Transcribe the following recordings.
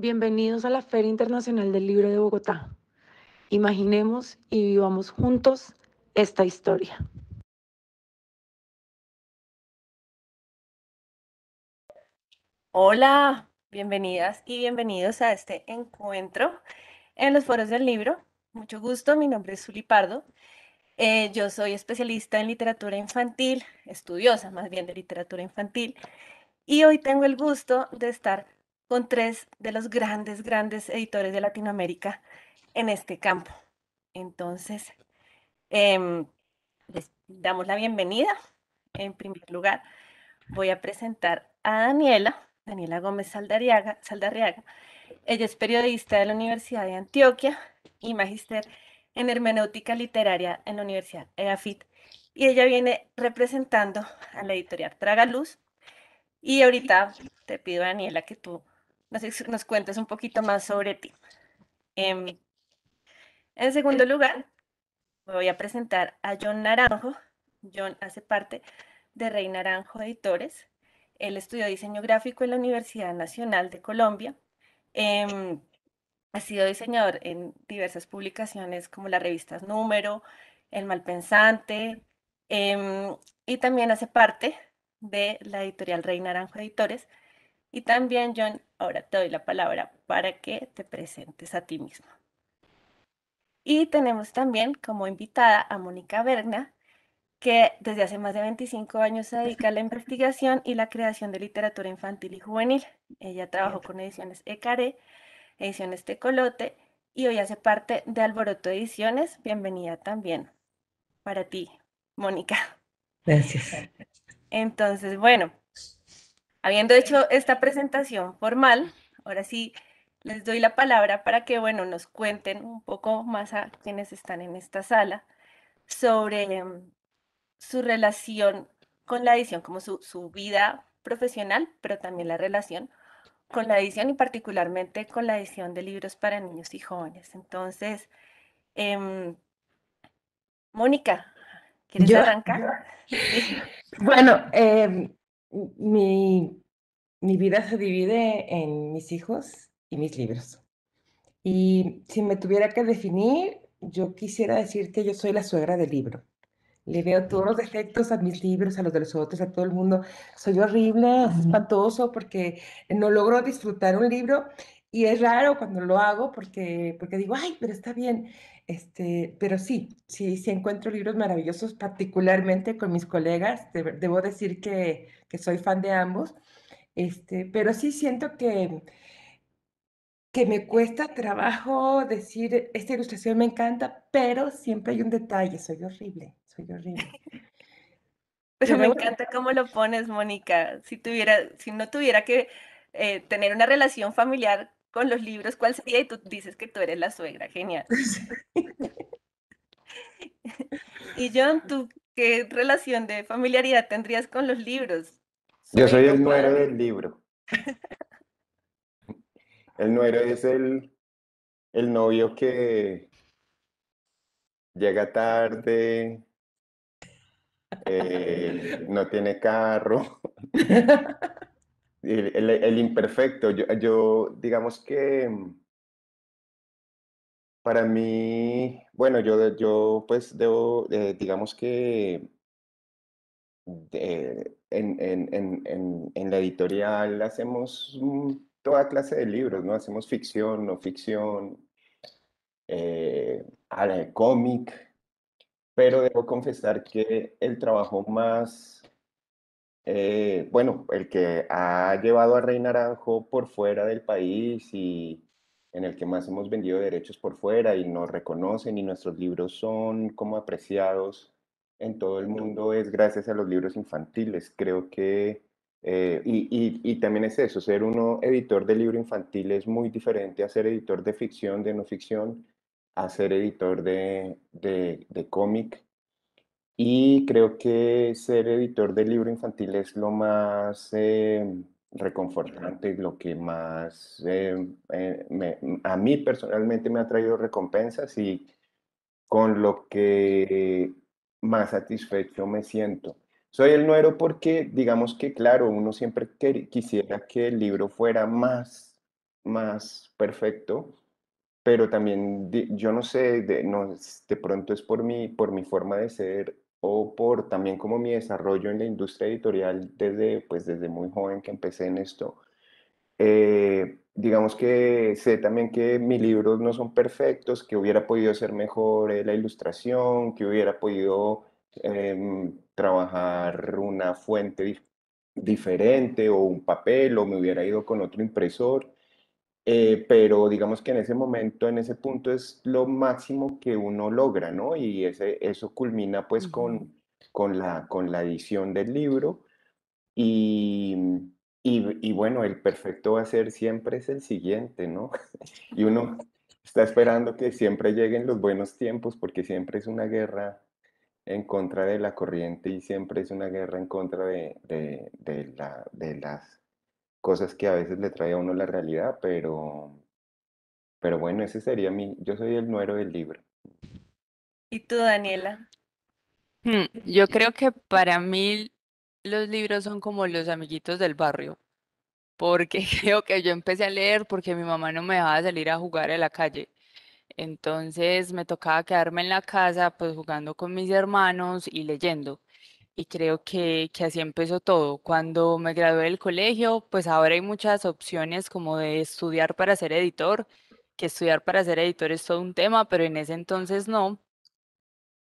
Bienvenidos a la Feria Internacional del Libro de Bogotá. Imaginemos y vivamos juntos esta historia. Hola, bienvenidas y bienvenidos a este encuentro en los foros del libro. Mucho gusto, mi nombre es Zuli Pardo. Eh, yo soy especialista en literatura infantil, estudiosa más bien de literatura infantil, y hoy tengo el gusto de estar con tres de los grandes, grandes editores de Latinoamérica en este campo. Entonces, em, les damos la bienvenida. En primer lugar, voy a presentar a Daniela, Daniela Gómez Saldarriaga. Ella es periodista de la Universidad de Antioquia y magíster en hermenéutica literaria en la Universidad EAFIT. Y ella viene representando a la editorial Tragaluz. Y ahorita te pido, Daniela, que tú nos, nos cuentes un poquito más sobre ti. Em, en segundo lugar, voy a presentar a John Naranjo. John hace parte de Rey Naranjo Editores. Él estudió diseño gráfico en la Universidad Nacional de Colombia. Em, ha sido diseñador en diversas publicaciones como las revistas Número, El Malpensante, em, y también hace parte de la editorial Rey Naranjo Editores, y también, John, ahora te doy la palabra para que te presentes a ti mismo. Y tenemos también como invitada a Mónica Berna, que desde hace más de 25 años se dedica a la investigación y la creación de literatura infantil y juvenil. Ella trabajó con ediciones Ecaré, ediciones Tecolote, y hoy hace parte de Alboroto Ediciones. Bienvenida también para ti, Mónica. Gracias. Entonces, bueno, Habiendo hecho esta presentación formal, ahora sí les doy la palabra para que, bueno, nos cuenten un poco más a quienes están en esta sala sobre em, su relación con la edición, como su, vida profesional, pero también la relación con la edición y particularmente con la edición de libros para niños y jóvenes. Entonces, em, Mónica, ¿quieres arrancar? Bueno, em, mi, vida se divide en mis hijos y mis libros. Y si me tuviera que definir, yo quisiera decir que yo soy la suegra del libro. Le veo todos los defectos a mis libros, a los de los otros, a todo el mundo. Soy horrible, espantoso, porque no logro disfrutar un libro. Y es raro cuando lo hago porque, porque digo, ay, pero está bien. Este, pero sí, sí, sí encuentro libros maravillosos, particularmente con mis colegas. debo decir que que soy fan de ambos, este, pero sí siento que, me cuesta trabajo decir, esta ilustración me encanta, pero siempre hay un detalle, soy horrible, soy horrible. Pero me encanta cómo lo pones, Mónica. Si tuviera, si no tuviera que eh, tener una relación familiar con los libros, ¿cuál sería? Y tú dices que tú eres la suegra, genial. y John, ¿tú qué relación de familiaridad tendrías con los libros? Yo soy el nuero del libro. el nuero es el, el novio que llega tarde, eh, no tiene carro. el, imperfecto, yo, digamos que para mí, bueno, yo, yo pues debo, eh, digamos que en, la editorial hacemos mm, toda clase de libros, ¿no? Hacemos ficción, no ficción, eh, cómic, pero debo confesar que el trabajo más, eh, bueno, el que ha llevado a Rey Naranjo por fuera del país y en el que más hemos vendido derechos por fuera y nos reconocen y nuestros libros son como apreciados en todo el mundo es gracias a los libros infantiles. Creo que, eh, y, también es eso, ser uno editor de libro infantil es muy diferente a ser editor de ficción, de no ficción, a ser editor de, de, de cómic. Y creo que ser editor de libro infantil es lo más eh, reconfortante, lo que más em, eh, a mí personalmente me ha traído recompensas y con lo que más satisfecho me siento. Soy el nuero porque, digamos que, claro, uno siempre quisiera que el libro fuera más, más perfecto, pero también yo no sé, de, de pronto es por mi, por mi forma de ser o por también como mi desarrollo en la industria editorial desde, pues, desde muy joven que empecé en esto. Eh, digamos que sé también que mis libros no son perfectos, que hubiera podido ser mejor eh, la ilustración, que hubiera podido em, trabajar una fuente diferente o un papel o me hubiera ido con otro impresor. Eh, pero digamos que en ese momento, en ese punto es lo máximo que uno logra, ¿no? Y ese, eso culmina pues con, con, la, con la edición del libro y, y, bueno, el perfecto va a ser siempre es el siguiente, ¿no? Y uno está esperando que siempre lleguen los buenos tiempos porque siempre es una guerra en contra de la corriente y siempre es una guerra en contra de, las cosas que a veces le trae a uno la realidad, pero, pero bueno, ese sería mi, yo soy el nuero del libro. ¿Y tú, Daniela? Hmm, yo creo que para mí los libros son como los amiguitos del barrio, porque creo que yo empecé a leer porque mi mamá no me dejaba salir a jugar a la calle. Entonces me tocaba quedarme en la casa, pues jugando con mis hermanos y leyendo. Y creo que, que así empezó todo. Cuando me gradué del colegio, pues ahora hay muchas opciones como de estudiar para ser editor, que estudiar para ser editor es todo un tema, pero en ese entonces no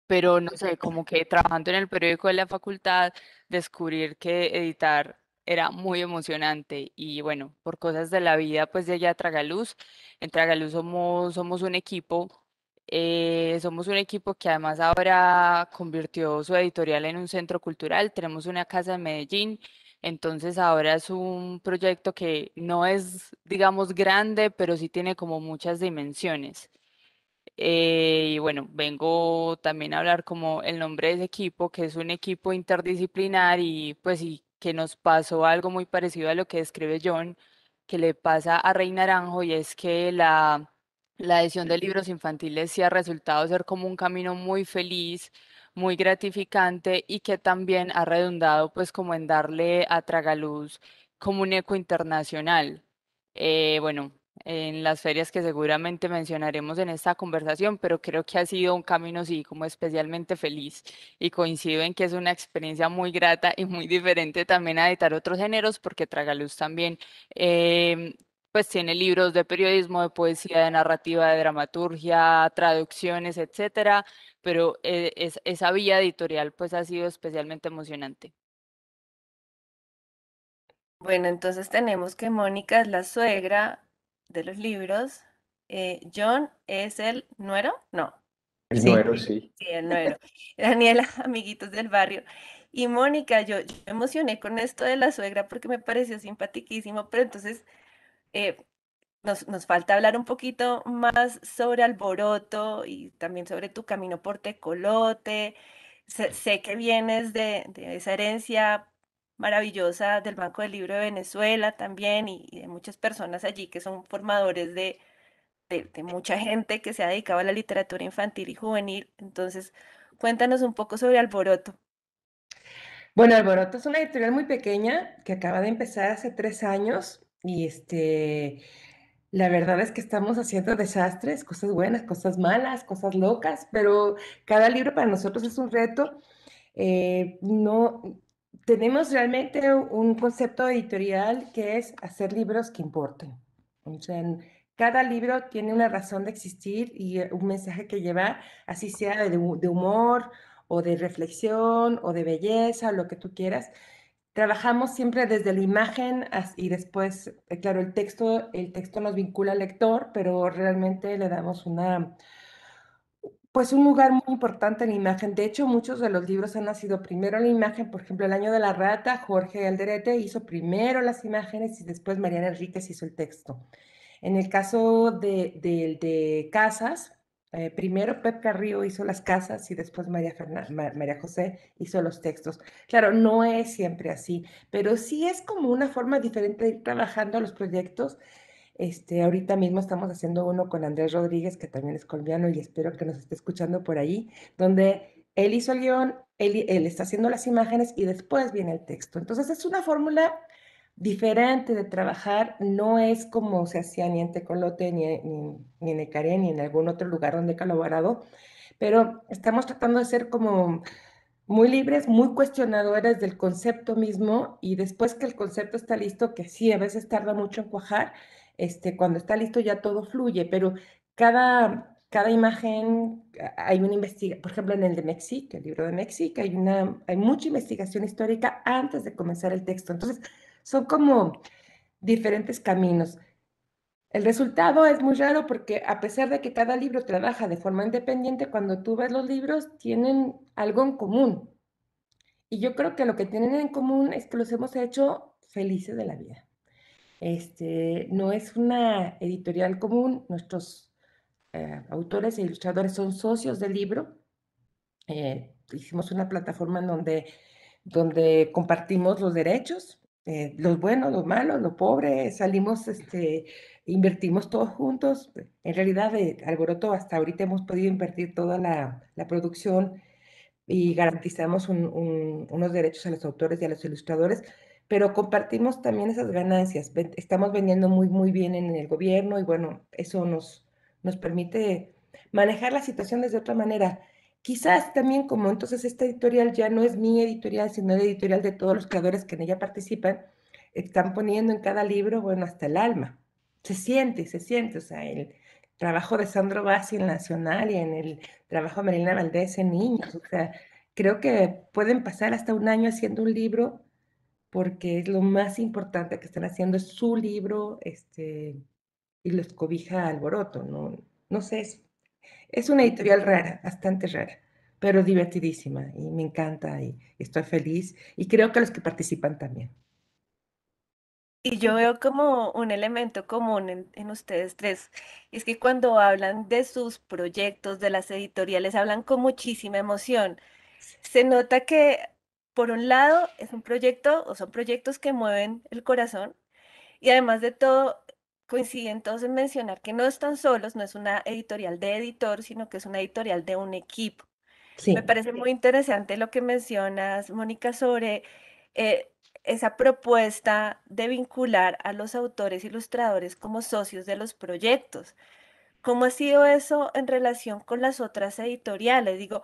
pero no sé, como que trabajando en el periódico de la facultad, descubrir que editar era muy emocionante y bueno, por cosas de la vida, pues de a Tragaluz. En Tragaluz somos, somos un equipo, eh, somos un equipo que además ahora convirtió su editorial en un centro cultural, tenemos una casa en Medellín, entonces ahora es un proyecto que no es, digamos, grande, pero sí tiene como muchas dimensiones. Eh, y bueno, vengo también a hablar como el nombre de ese equipo, que es un equipo interdisciplinar y pues y que nos pasó algo muy parecido a lo que describe John, que le pasa a Rey Naranjo y es que la, la edición de libros infantiles sí ha resultado ser como un camino muy feliz, muy gratificante y que también ha redundado pues como en darle a Tragaluz como un eco internacional. Eh, bueno, en las ferias que seguramente mencionaremos en esta conversación, pero creo que ha sido un camino, sí, como especialmente feliz y coincido en que es una experiencia muy grata y muy diferente también a editar otros géneros, porque Tragaluz también em, pues tiene libros de periodismo, de poesía, de narrativa, de dramaturgia, traducciones, etcétera, pero eh, esa vía editorial pues ha sido especialmente emocionante. Bueno, entonces tenemos que Mónica es la suegra, de los libros, eh, John es el nuero, no. El nuero, sí. Sí, el nuero. Daniela, amiguitos del barrio. Y Mónica, yo, me emocioné con esto de la suegra porque me pareció simpaticísimo, pero entonces eh, nos, falta hablar un poquito más sobre Alboroto y también sobre tu camino por Tecolote. Sé, sé que vienes de, de esa herencia maravillosa del Banco del Libro de Venezuela también y, de muchas personas allí que son formadores de, de, mucha gente que se ha dedicado a la literatura infantil y juvenil. Entonces, cuéntanos un poco sobre Alboroto. Bueno, Alboroto es una editorial muy pequeña que acaba de empezar hace tres años y este, la verdad es que estamos haciendo desastres, cosas buenas, cosas malas, cosas locas, pero cada libro para nosotros es un reto. Eh, no, tenemos realmente un concepto editorial que es hacer libros que importen. O sea, cada libro tiene una razón de existir y eh, un mensaje que llevar, así sea de, humor o de reflexión o de belleza lo que tú quieras. Trabajamos siempre desde la imagen y después, eh, claro, el texto, el texto nos vincula al lector, pero realmente le damos una, pues un lugar muy importante en la imagen. De hecho, muchos de los libros han nacido primero en la imagen. Por ejemplo, El año de la rata, Jorge Alderete hizo primero las imágenes y después Mariana Enríquez hizo el texto. En el caso de, de, Casas, eh, primero Pep Carrillo hizo las casas y después María, María José hizo los textos. Claro, no es siempre así, pero sí es como una forma diferente de ir trabajando los proyectos este, ahorita mismo estamos haciendo uno con Andrés Rodríguez, que también es colombiano y espero que nos esté escuchando por ahí, donde él hizo el guión, él, está haciendo las imágenes y después viene el texto. Entonces es una fórmula diferente de trabajar, no es como se hacía ni en Tecolote, ni, ni, en Ecaré, ni en algún otro lugar donde he colaborado, pero estamos tratando de ser como muy libres, muy cuestionadores del concepto mismo y después que el concepto está listo, que sí, a veces tarda mucho en cuajar, este, cuando está listo ya todo fluye, pero cada, cada imagen ah, hay una investigación, por ejemplo en el de México, el libro de México hay, hay mucha investigación histórica antes de comenzar el texto. Entonces, son como diferentes caminos. El resultado es muy raro porque a pesar de que cada libro trabaja de forma independiente, cuando tú ves los libros tienen algo en común. Y yo creo que lo que tienen en común es que los hemos hecho felices de la vida. Este, no es una editorial común, nuestros eh, autores e ilustradores son socios del libro. Eh, hicimos una plataforma donde, donde compartimos los derechos, eh, los buenos, los malos, los pobres, salimos, este, invertimos todos juntos. En realidad, de Alboroto hasta ahorita hemos podido invertir toda la, producción y garantizamos unos derechos a los autores y a los ilustradores pero compartimos también esas ganancias. Estamos vendiendo muy, muy bien en el gobierno y bueno, eso nos, nos permite manejar la situación desde otra manera. Quizás también como entonces esta editorial ya no es mi editorial, sino la editorial de todos los creadores que en ella participan, están poniendo en cada libro, bueno, hasta el alma. Se siente, se siente, o sea, el trabajo de Sandro Bassi en Nacional y en el trabajo de Marina Valdés en Niños, o sea, creo que pueden pasar hasta un año haciendo un libro porque es lo más importante que están haciendo, es su libro, este, y los cobija alboroto, ¿no? No sé, es, una editorial rara, bastante rara, pero divertidísima, y me encanta, y estoy feliz, y creo que los que participan también. Y yo veo como un elemento común en, ustedes tres, es que cuando hablan de sus proyectos, de las editoriales, hablan con muchísima emoción. Se nota que por un lado, es un proyecto o son proyectos que mueven el corazón y además de todo, coincide entonces en mencionar que no están solos, no es una editorial de editor, sino que es una editorial de un equipo. Me parece muy interesante lo que mencionas, Mónica, sobre eh, esa propuesta de vincular a los autores ilustradores como socios de los proyectos. ¿Cómo ha sido eso en relación con las otras editoriales? Digo,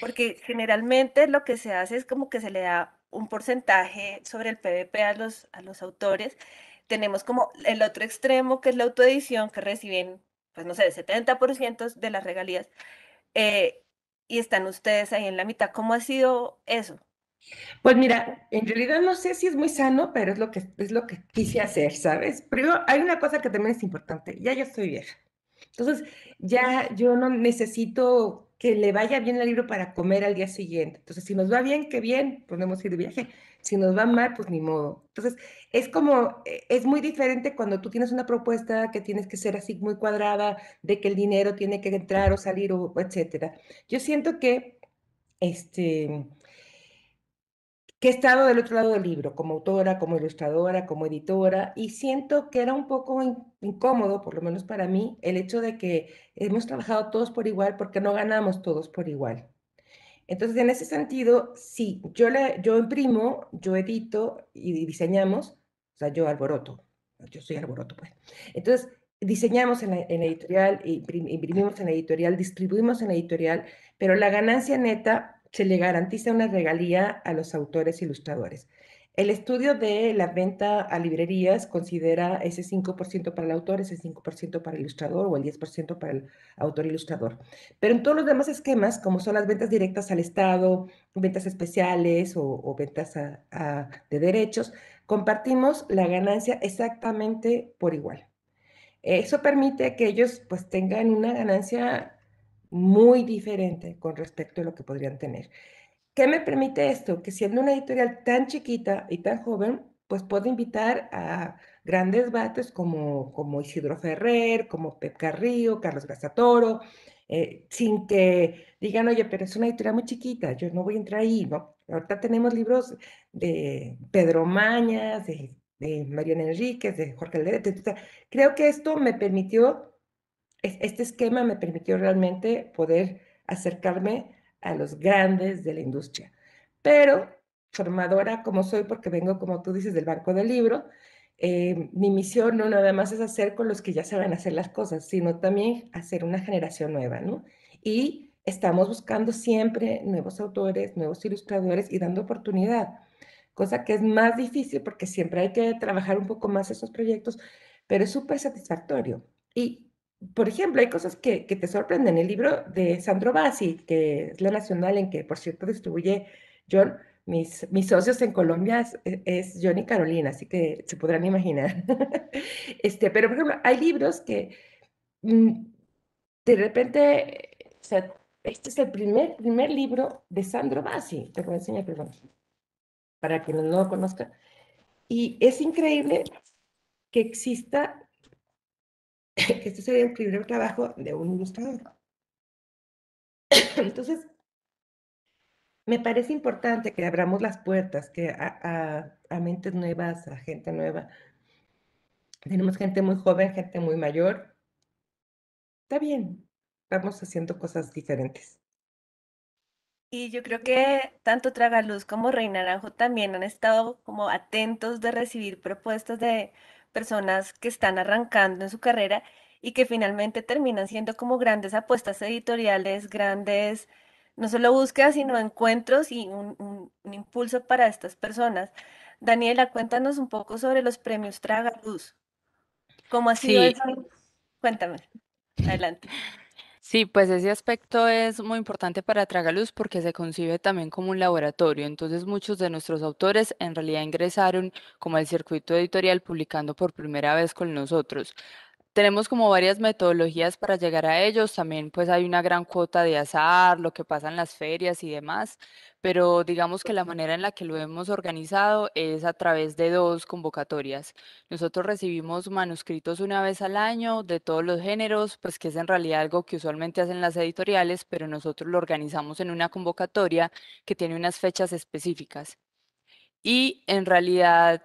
porque generalmente lo que se hace es como que se le da un porcentaje sobre el PVP a los, a los autores. Tenemos como el otro extremo, que es la autoedición, que reciben, pues no sé, 70% de las regalías. Eh, y están ustedes ahí en la mitad. ¿Cómo ha sido eso? Pues mira, en realidad no sé si es muy sano, pero es lo que, es lo que quise hacer, ¿sabes? Pero hay una cosa que también es importante, ya yo estoy vieja. Entonces, ya yo no necesito que le vaya bien el libro para comer al día siguiente. Entonces, si nos va bien, qué bien, podemos ir de viaje. Si nos va mal, pues ni modo. Entonces, es como, eh, es muy diferente cuando tú tienes una propuesta que tienes que ser así muy cuadrada, de que el dinero tiene que entrar o salir, o, etcétera. Yo siento que, este, que he estado del otro lado del libro, como autora, como ilustradora, como editora, y siento que era un poco incómodo, por lo menos para mí, el hecho de que hemos trabajado todos por igual porque no ganamos todos por igual. Entonces, en ese sentido, sí, yo, le, yo imprimo, yo edito y diseñamos, o sea, yo alboroto, yo soy alboroto, pues. Entonces, diseñamos en la, en editorial, imprimimos en editorial, distribuimos en editorial, pero la ganancia neta se le garantiza una regalía a los autores ilustradores. El estudio de la venta a librerías considera ese 5% para el autor, ese 5% para el ilustrador o el 10% para el autor ilustrador. Pero en todos los demás esquemas, como son las ventas directas al Estado, ventas especiales o, ventas de derechos, compartimos la ganancia exactamente por igual. Eso permite que ellos pues tengan una ganancia muy diferente con respecto a lo que podrían tener. ¿Qué me permite esto? Que siendo una editorial tan chiquita y tan joven, pues puedo invitar a grandes bates como, como Isidro Ferrer, como Pep Carrillo, Carlos Gazatoro, eh, sin que digan, oye, pero es una editorial muy chiquita, yo no voy a entrar ahí, ¿no? Ahorita tenemos libros de Pedro Mañas, de, de Mariana Enríquez, de Jorge etc. creo que esto me permitió este esquema me permitió realmente poder acercarme a los grandes de la industria. Pero, formadora como soy, porque vengo, como tú dices, del banco del libro, eh, mi misión no nada más es hacer con los que ya saben hacer las cosas, sino también hacer una generación nueva, ¿no? Y estamos buscando siempre nuevos autores, nuevos ilustradores y dando oportunidad, cosa que es más difícil porque siempre hay que trabajar un poco más esos proyectos, pero es súper satisfactorio. Y por ejemplo, hay cosas que, te sorprenden. El libro de Sandro Bassi, que es la nacional en que, por cierto, distribuye John, mis, mis socios en Colombia es, John y Carolina, así que se podrán imaginar. este, pero, por ejemplo, hay libros que mm, de repente, o sea, este es el primer, primer libro de Sandro Bassi, te voy a enseñar, perdón, para quienes no lo conozcan. Y es increíble que exista este sería el primer trabajo de un ilustrador. Entonces, me parece importante que abramos las puertas, que a, mentes nuevas, a gente nueva. Tenemos gente muy joven, gente muy mayor. Está bien, vamos haciendo cosas diferentes. Y yo creo que tanto Tragaluz como Reina Naranjo también han estado como atentos de recibir propuestas de personas que están arrancando en su carrera y que finalmente terminan siendo como grandes apuestas editoriales, grandes, no solo búsquedas, sino encuentros y un, impulso para estas personas. Daniela, cuéntanos un poco sobre los premios Tragaluz. ¿Cómo ha sido Cuéntame. Adelante. Sí, pues ese aspecto es muy importante para Tragaluz porque se concibe también como un laboratorio. Entonces muchos de nuestros autores en realidad ingresaron como el circuito editorial publicando por primera vez con nosotros. Tenemos como varias metodologías para llegar a ellos. También pues hay una gran cuota de azar, lo que pasa en las ferias y demás pero digamos que la manera en la que lo hemos organizado es a través de dos convocatorias. Nosotros recibimos manuscritos una vez al año de todos los géneros, pues que es en realidad algo que usualmente hacen las editoriales, pero nosotros lo organizamos en una convocatoria que tiene unas fechas específicas. Y en realidad,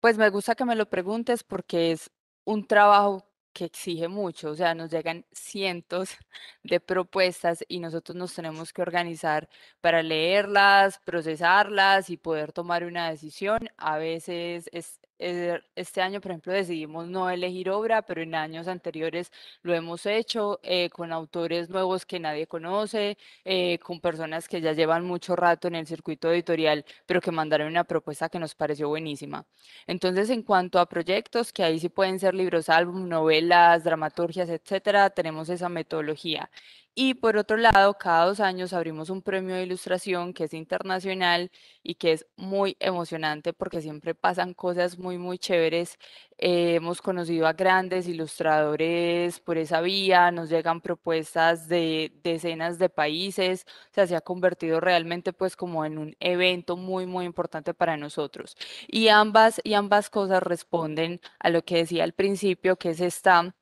pues me gusta que me lo preguntes porque es un trabajo que exige mucho, o sea, nos llegan cientos de propuestas y nosotros nos tenemos que organizar para leerlas, procesarlas y poder tomar una decisión. A veces es eh, este año, por ejemplo, decidimos no elegir obra, pero en años anteriores lo hemos hecho eh, con autores nuevos que nadie conoce, eh, con personas que ya llevan mucho rato en el circuito editorial, pero que mandaron una propuesta que nos pareció buenísima. Entonces, en cuanto a proyectos, que ahí sí pueden ser libros, álbum, novelas, dramaturgias, etcétera, tenemos esa metodología. Y por otro lado, cada dos años abrimos un premio de ilustración que es internacional y que es muy emocionante porque siempre pasan cosas muy, muy chéveres. Eh, hemos conocido a grandes ilustradores por esa vía, nos llegan propuestas de decenas de países, o sea, se ha convertido realmente pues como en un evento muy, muy importante para nosotros. Y ambas, y ambas cosas responden a lo que decía al principio, que es esta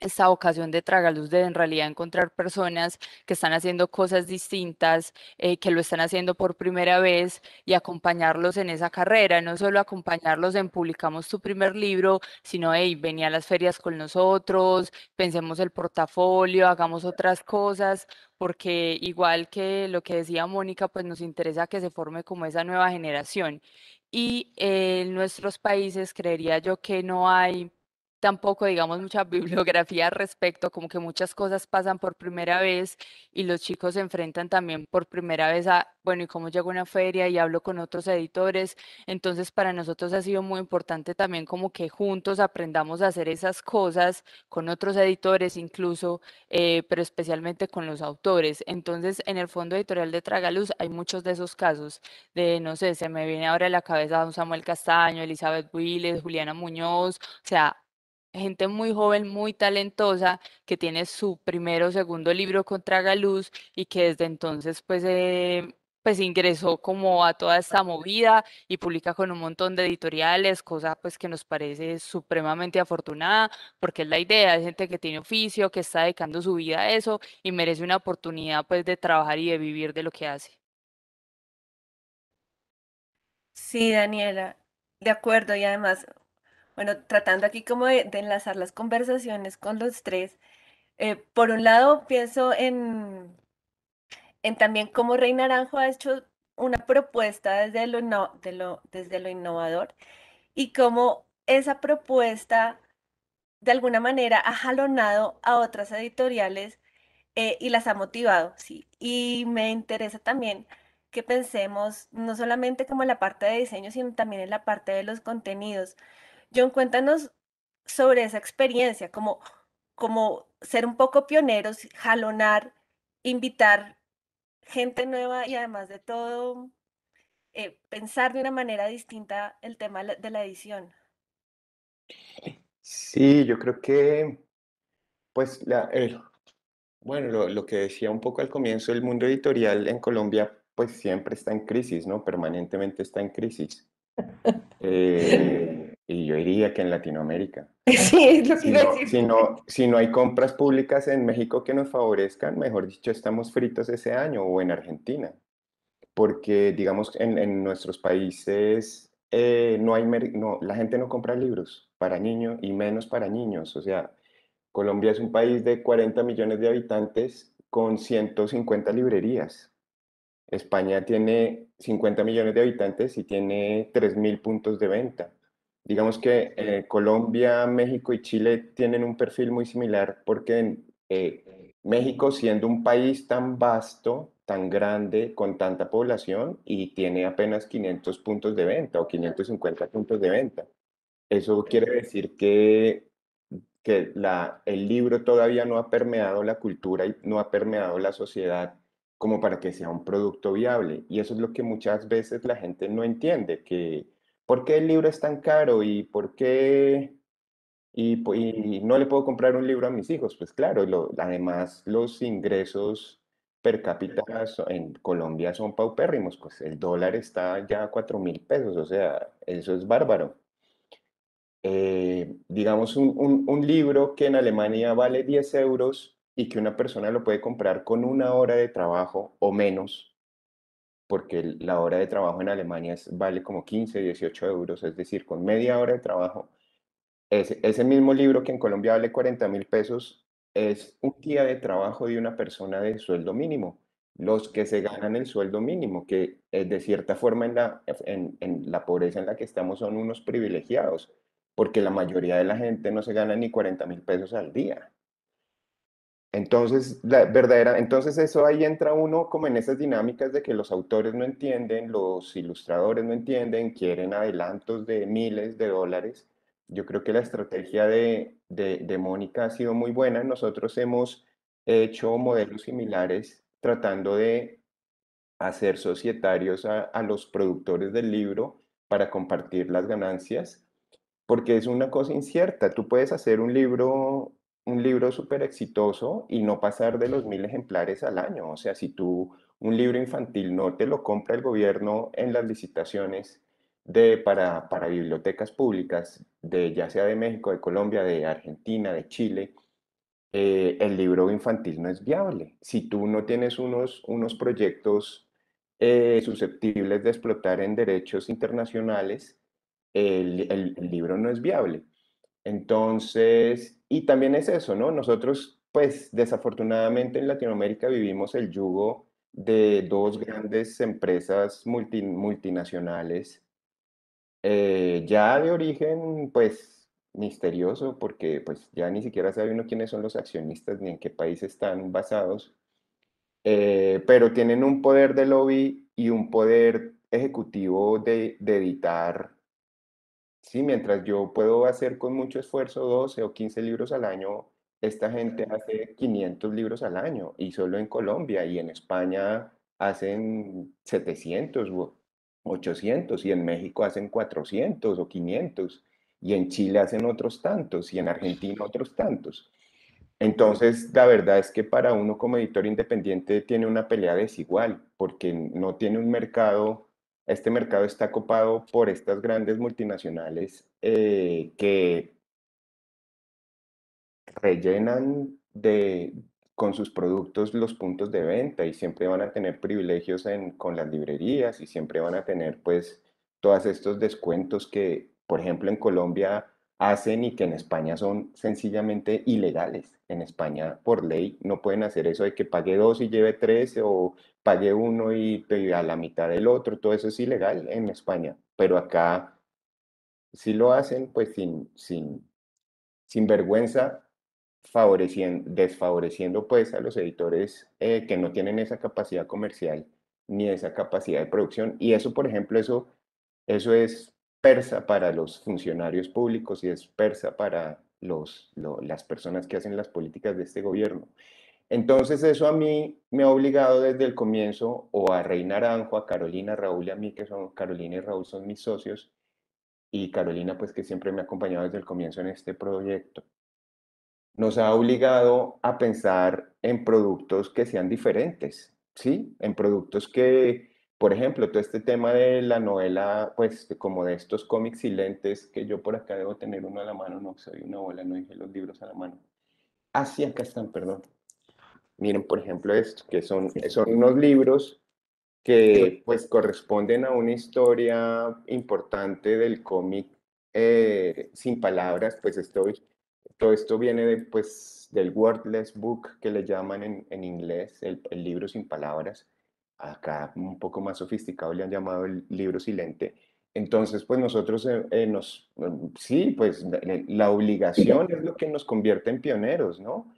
esta ocasión de tragaluz de en realidad encontrar personas que están haciendo cosas distintas, eh, que lo están haciendo por primera vez y acompañarlos en esa carrera, no solo acompañarlos en publicamos tu primer libro, sino hey, venía a las ferias con nosotros, pensemos el portafolio, hagamos otras cosas, porque igual que lo que decía Mónica, pues nos interesa que se forme como esa nueva generación. Y eh, en nuestros países creería yo que no hay tampoco, digamos, mucha bibliografía al respecto, como que muchas cosas pasan por primera vez y los chicos se enfrentan también por primera vez a, bueno, ¿y cómo llego a una feria y hablo con otros editores? Entonces, para nosotros ha sido muy importante también como que juntos aprendamos a hacer esas cosas con otros editores incluso, eh, pero especialmente con los autores. Entonces, en el fondo editorial de Tragaluz hay muchos de esos casos de, no sé, se me viene ahora a la cabeza don Samuel Castaño, Elizabeth Willis, Juliana Muñoz, o sea, gente muy joven, muy talentosa, que tiene su primero o segundo libro con Galuz, y que desde entonces pues, eh, pues ingresó como a toda esta movida y publica con un montón de editoriales, cosa pues que nos parece supremamente afortunada, porque es la idea, es gente que tiene oficio, que está dedicando su vida a eso y merece una oportunidad pues de trabajar y de vivir de lo que hace. Sí, Daniela, de acuerdo, y además bueno, tratando aquí como de, enlazar las conversaciones con los tres, eh, por un lado pienso en, en también cómo Rey Naranjo ha hecho una propuesta desde lo, no, de lo, desde lo innovador y cómo esa propuesta de alguna manera ha jalonado a otras editoriales eh, y las ha motivado, ¿sí? Y me interesa también que pensemos no solamente como en la parte de diseño, sino también en la parte de los contenidos. John, cuéntanos sobre esa experiencia, como, como ser un poco pioneros, jalonar, invitar gente nueva y además de todo, eh, pensar de una manera distinta el tema de la edición. Sí, yo creo que, pues, bueno, lo, que decía un poco al comienzo, el mundo editorial en Colombia, pues siempre está en crisis, ¿no? Permanentemente está en crisis. Eh, y yo diría que en Latinoamérica. Sí, es lo que si iba Si no, hay compras públicas en México que nos favorezcan, mejor dicho, estamos fritos ese año o en Argentina. Porque, digamos, en, en nuestros países eh, no hay no, la gente no compra libros para niños y menos para niños. O sea, Colombia es un país de 40 millones de habitantes con 150 librerías. España tiene 50 millones de habitantes y tiene 3.000 puntos de venta. Digamos que eh, Colombia, México y Chile tienen un perfil muy similar porque eh, México siendo un país tan vasto, tan grande, con tanta población y tiene apenas 500 puntos de venta o 550 puntos de venta. Eso quiere decir que, que la, el libro todavía no ha permeado la cultura y no ha permeado la sociedad como para que sea un producto viable. Y eso es lo que muchas veces la gente no entiende, que ¿por qué el libro es tan caro y por qué y, no le puedo comprar un libro a mis hijos? Pues claro, además los ingresos per cápita en Colombia son paupérrimos, pues el dólar está ya a 4 mil pesos, o sea, eso es bárbaro. Eh, digamos, un, un, libro que en Alemania vale 10 euros y que una persona lo puede comprar con una hora de trabajo o menos, porque la hora de trabajo en Alemania vale como 15, 18 euros, es decir, con media hora de trabajo. Ese, mismo libro que en Colombia vale 40 mil pesos es un día de trabajo de una persona de sueldo mínimo. Los que se ganan el sueldo mínimo, que eh, de cierta forma en la pobreza en la que estamos son unos privilegiados, porque la mayoría de la gente no se gana ni 40 mil pesos al día. Entonces, la verdadera, entonces eso ahí entra uno como en esas dinámicas de que los autores no entienden, los ilustradores no entienden, quieren adelantos de miles de dólares. Yo creo que la estrategia de, de, Mónica ha sido muy buena. Nosotros hemos hecho modelos similares tratando de hacer societarios a los productores del libro para compartir las ganancias, porque es una cosa incierta. Tú puedes hacer un libro un libro súper exitoso y no pasar de los mil ejemplares al año. O sea, si tú un libro infantil no te lo compra el gobierno en las licitaciones de, para, bibliotecas públicas, de, ya sea de México, de Colombia, de Argentina, de Chile, eh, el libro infantil no es viable. Si tú no tienes unos, unos proyectos eh, susceptibles de explotar en derechos internacionales, el libro no es viable. Entonces, y también es eso, ¿no? Nosotros, pues desafortunadamente en Latinoamérica vivimos el yugo de dos grandes empresas multinacionales, eh, ya de origen, pues misterioso, porque pues ya ni siquiera sabe uno quiénes son los accionistas ni en qué país están basados, eh, pero tienen un poder de lobby y un poder ejecutivo de, de editar Sí, mientras yo puedo hacer con mucho esfuerzo 12 o 15 libros al año, esta gente hace 500 libros al año y solo en Colombia y en España hacen 700 o 800 y en México hacen 400 o 500 y en Chile hacen otros tantos y en Argentina otros tantos. Entonces, la verdad es que para uno como editor independiente tiene una pelea desigual porque no tiene un mercado este mercado está copado por estas grandes multinacionales eh, que rellenan de, con sus productos los puntos de venta y siempre van a tener privilegios con las librerías y siempre van a tener pues todos estos descuentos que, por ejemplo, en Colombia hacen y que en España son sencillamente ilegales. En España, por ley, no pueden hacer eso de que pague dos y lleve tres o pague uno y, pague a la mitad del otro. Todo eso es ilegal en España. Pero acá si lo hacen, pues sin, sin, sin vergüenza, favoreciendo, desfavoreciendo pues a los editores eh, que no tienen esa capacidad comercial ni esa capacidad de producción. Y eso, por ejemplo, eso, eso es para los funcionarios públicos y es persa para los, las personas que hacen las políticas de este gobierno. Entonces eso a mí me ha obligado desde el comienzo o a Rey Naranjo, a Carolina, Raúl y a mí, que son Carolina y Raúl son mis socios, y Carolina pues que siempre me ha acompañado desde el comienzo en este proyecto. Nos ha obligado a pensar en productos que sean diferentes, ¿sí? En productos que, por ejemplo, todo este tema de la novela, pues como de estos cómics silentes, que yo por acá debo tener uno a la mano, no soy una bola, no dije los libros a la mano. Ah, acá están, perdón. Miren, por ejemplo, esto, que son, son unos libros que pues corresponden a una historia importante del cómic eh, sin palabras, pues estoy. todo esto viene pues, del Wordless Book que le llaman en, en inglés, el libro sin palabras acá un poco más sofisticado le han llamado el libro silente. Entonces, pues nosotros eh, eh, nos, mm, sí, pues la, obligación es lo que nos convierte en pioneros, ¿no?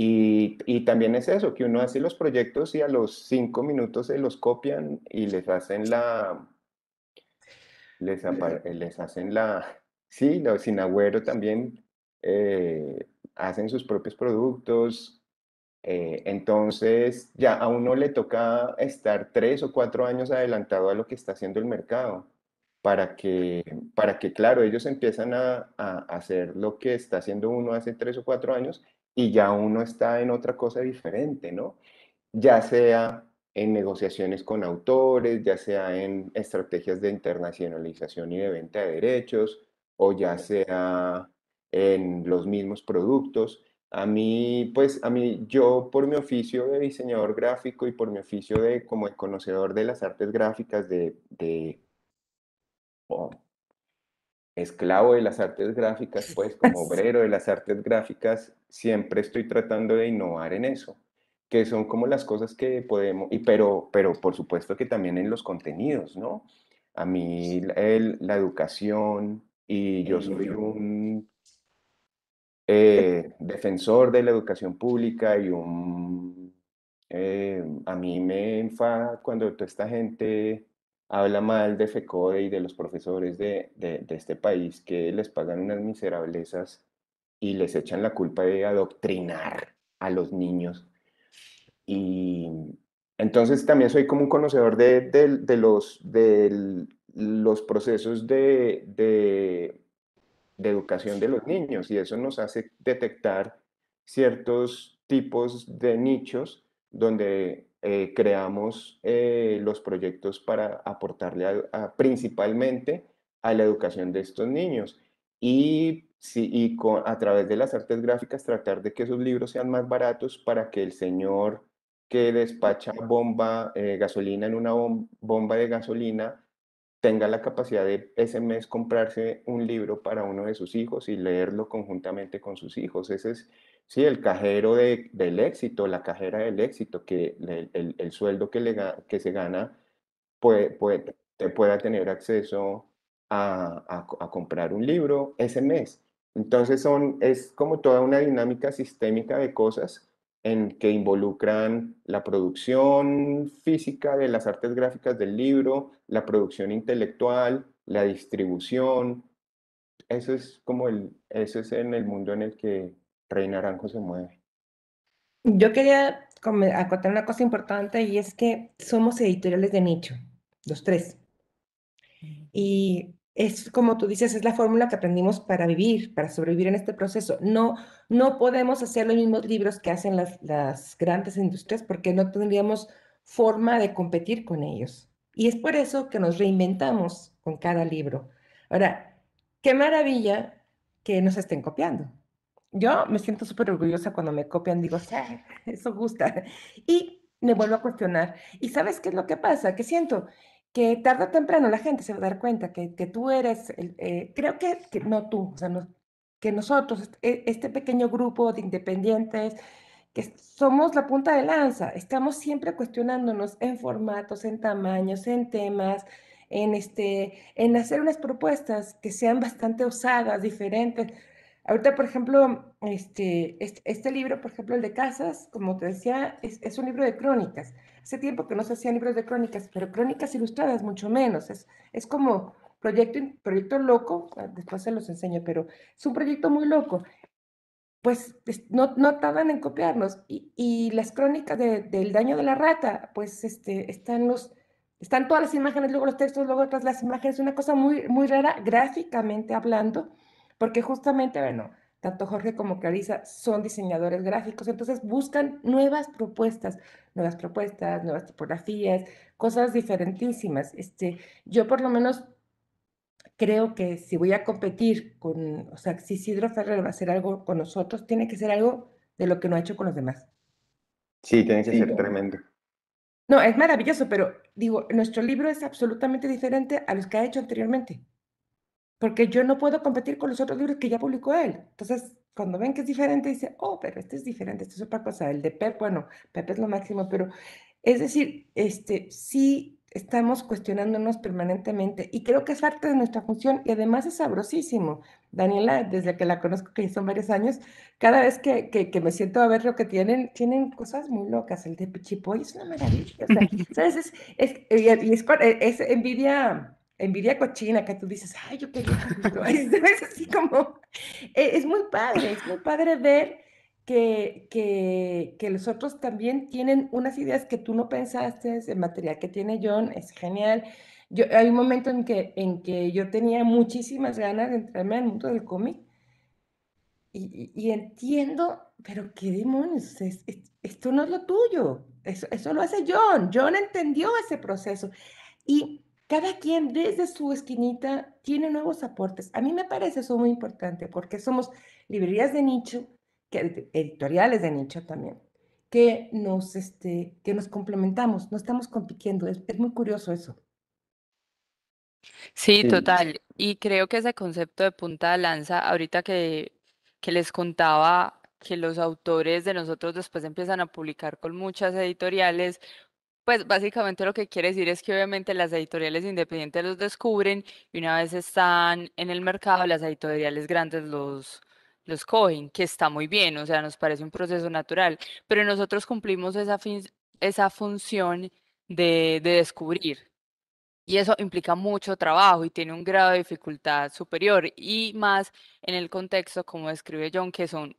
Y, también es eso, que uno hace los proyectos y a los cinco minutos se los copian y les hacen la... Les, eh. hacen la... Sí, los sin agüero también hacen sus propios productos, eh, entonces, ya a uno le toca estar tres o cuatro años adelantado a lo que está haciendo el mercado para que, para que claro, ellos empiezan a, a hacer lo que está haciendo uno hace tres o cuatro años y ya uno está en otra cosa diferente, ¿no? Ya sea en negociaciones con autores, ya sea en estrategias de internacionalización y de venta de derechos, o ya sea en los mismos productos. A mí, pues, a mí, yo por mi oficio de diseñador gráfico y por mi oficio de como el conocedor de las artes gráficas, de, oh, esclavo de las artes gráficas, pues, como obrero de las artes gráficas, siempre estoy tratando de innovar en eso, que son como las cosas que podemos, y pero, pero por supuesto que también en los contenidos, ¿no? A mí la educación, y yo soy un eh, defensor de la educación pública y un... Eh, a mí me enfada cuando toda esta gente habla mal de FECODE y de los profesores de, este país que les pagan unas miserablezas y les echan la culpa de adoctrinar a los niños. Y entonces también soy como un conocedor de los procesos de, de educación de los niños y eso nos hace detectar ciertos tipos de nichos donde eh, creamos eh, los proyectos para aportarle principalmente a la educación de estos niños y, a través de las artes gráficas tratar de que esos libros sean más baratos para que el señor que despacha bomba, eh, gasolina en una bomba de gasolina tenga la capacidad de ese mes comprarse un libro para uno de sus hijos y leerlo conjuntamente con sus hijos. Ese es, sí, el cajero del éxito, la cajera del éxito, que el, sueldo que, le, que se gana puede, puede, pueda tener acceso a, comprar un libro ese mes. Entonces son, es como toda una dinámica sistémica de cosas en que involucran la producción física de las artes gráficas del libro, la producción intelectual, la distribución. Eso es como el, eso es en el mundo en el que Reina Aranjo se mueve. Yo quería acotar una cosa importante y es que somos editoriales de nicho, los tres. Y es como tú dices, es la fórmula que aprendimos para vivir, para sobrevivir en este proceso. No, no podemos hacer los mismos libros que hacen las, grandes industrias porque no tendríamos forma de competir con ellos. Y es por eso que nos reinventamos con cada libro. Ahora, qué maravilla que nos estén copiando. Yo me siento súper orgullosa cuando me copian, digo, eso gusta. Y me vuelvo a cuestionar. ¿Y sabes qué es lo que pasa? ¿Qué siento que tarde o temprano la gente se va a dar cuenta que, tú eres, eh, creo que, no tú, o sea, que nosotros, e, este pequeño grupo de independientes, que somos la punta de lanza, estamos siempre cuestionándonos en formatos, en tamaños, en temas, en, este, en hacer unas propuestas que sean bastante osadas, diferentes. Ahorita, por ejemplo, este, este, este libro, por ejemplo, el de Casas, como te decía, es, es un libro de crónicas ese tiempo que no se hacían libros de crónicas, pero crónicas ilustradas mucho menos. Es, es como proyecto, proyecto loco, ah, después se los enseño, pero es un proyecto muy loco. Pues no, no tardan en copiarnos. Y, y las crónicas de, del daño de la rata, pues este, están, los, están todas las imágenes, luego los textos, luego otras las imágenes, Es una cosa muy, muy rara gráficamente hablando, porque justamente, bueno, tanto Jorge como Clarisa son diseñadores gráficos, entonces buscan nuevas propuestas, nuevas propuestas, nuevas tipografías, cosas diferentísimas. Este, yo por lo menos creo que si voy a competir con, o sea, si Isidro Ferrer va a hacer algo con nosotros, tiene que ser algo de lo que no ha hecho con los demás. Sí, tiene que ser tremendo. No, es maravilloso, pero digo, nuestro libro es absolutamente diferente a los que ha hecho anteriormente porque yo no puedo competir con los otros libros que ya publicó él. Entonces, cuando ven que es diferente, dice, oh, pero este es diferente, esto es otra cosa. El de Pep, bueno, Pep es lo máximo, pero es decir, este, sí estamos cuestionándonos permanentemente y creo que es parte de nuestra función y además es sabrosísimo. Daniela, desde que la conozco, que son varios años, cada vez que, que, me siento a ver lo que tienen, tienen cosas muy locas. El de Pichipoy es una maravilla. ¿sabes? es, es envidia envidia cochina que tú dices, ay, yo quería. es así como, e, es muy padre, es muy padre ver que, que, que, los otros también tienen unas ideas que tú no pensaste, el material que tiene John es genial. Yo, hay un momento en que, en que yo tenía muchísimas ganas de entrarme al mundo del cómic y, entiendo, pero qué demonios, esto no es lo tuyo, eso, eso lo hace John, John entendió ese proceso. Y cada quien desde su esquinita tiene nuevos aportes. A mí me parece eso muy importante porque somos librerías de nicho, editoriales de nicho también, que nos, este, que nos complementamos, no estamos compitiendo. Es, muy curioso eso. Sí, total. Y creo que ese concepto de punta de lanza, ahorita que, que les contaba que los autores de nosotros después empiezan a publicar con muchas editoriales, pues básicamente lo que quiere decir es que obviamente las editoriales independientes los descubren y una vez están en el mercado, las editoriales grandes los, los cogen, que está muy bien, o sea, nos parece un proceso natural, pero nosotros cumplimos esa, esa función de, de descubrir, y eso implica mucho trabajo y tiene un grado de dificultad superior y más en el contexto, como describe John, que son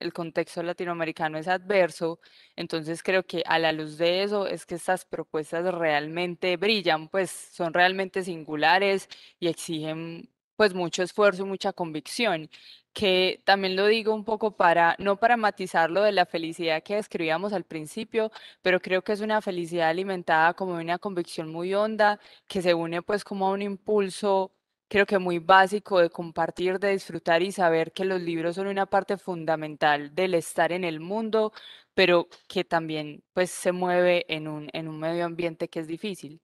el contexto latinoamericano es adverso, entonces creo que a la luz de eso es que estas propuestas realmente brillan, pues son realmente singulares y exigen pues mucho esfuerzo, mucha convicción, que también lo digo un poco para, no para matizar lo de la felicidad que describíamos al principio, pero creo que es una felicidad alimentada como una convicción muy honda que se une pues como a un impulso creo que muy básico de compartir, de disfrutar y saber que los libros son una parte fundamental del estar en el mundo, pero que también pues se mueve en un, en un medio ambiente que es difícil.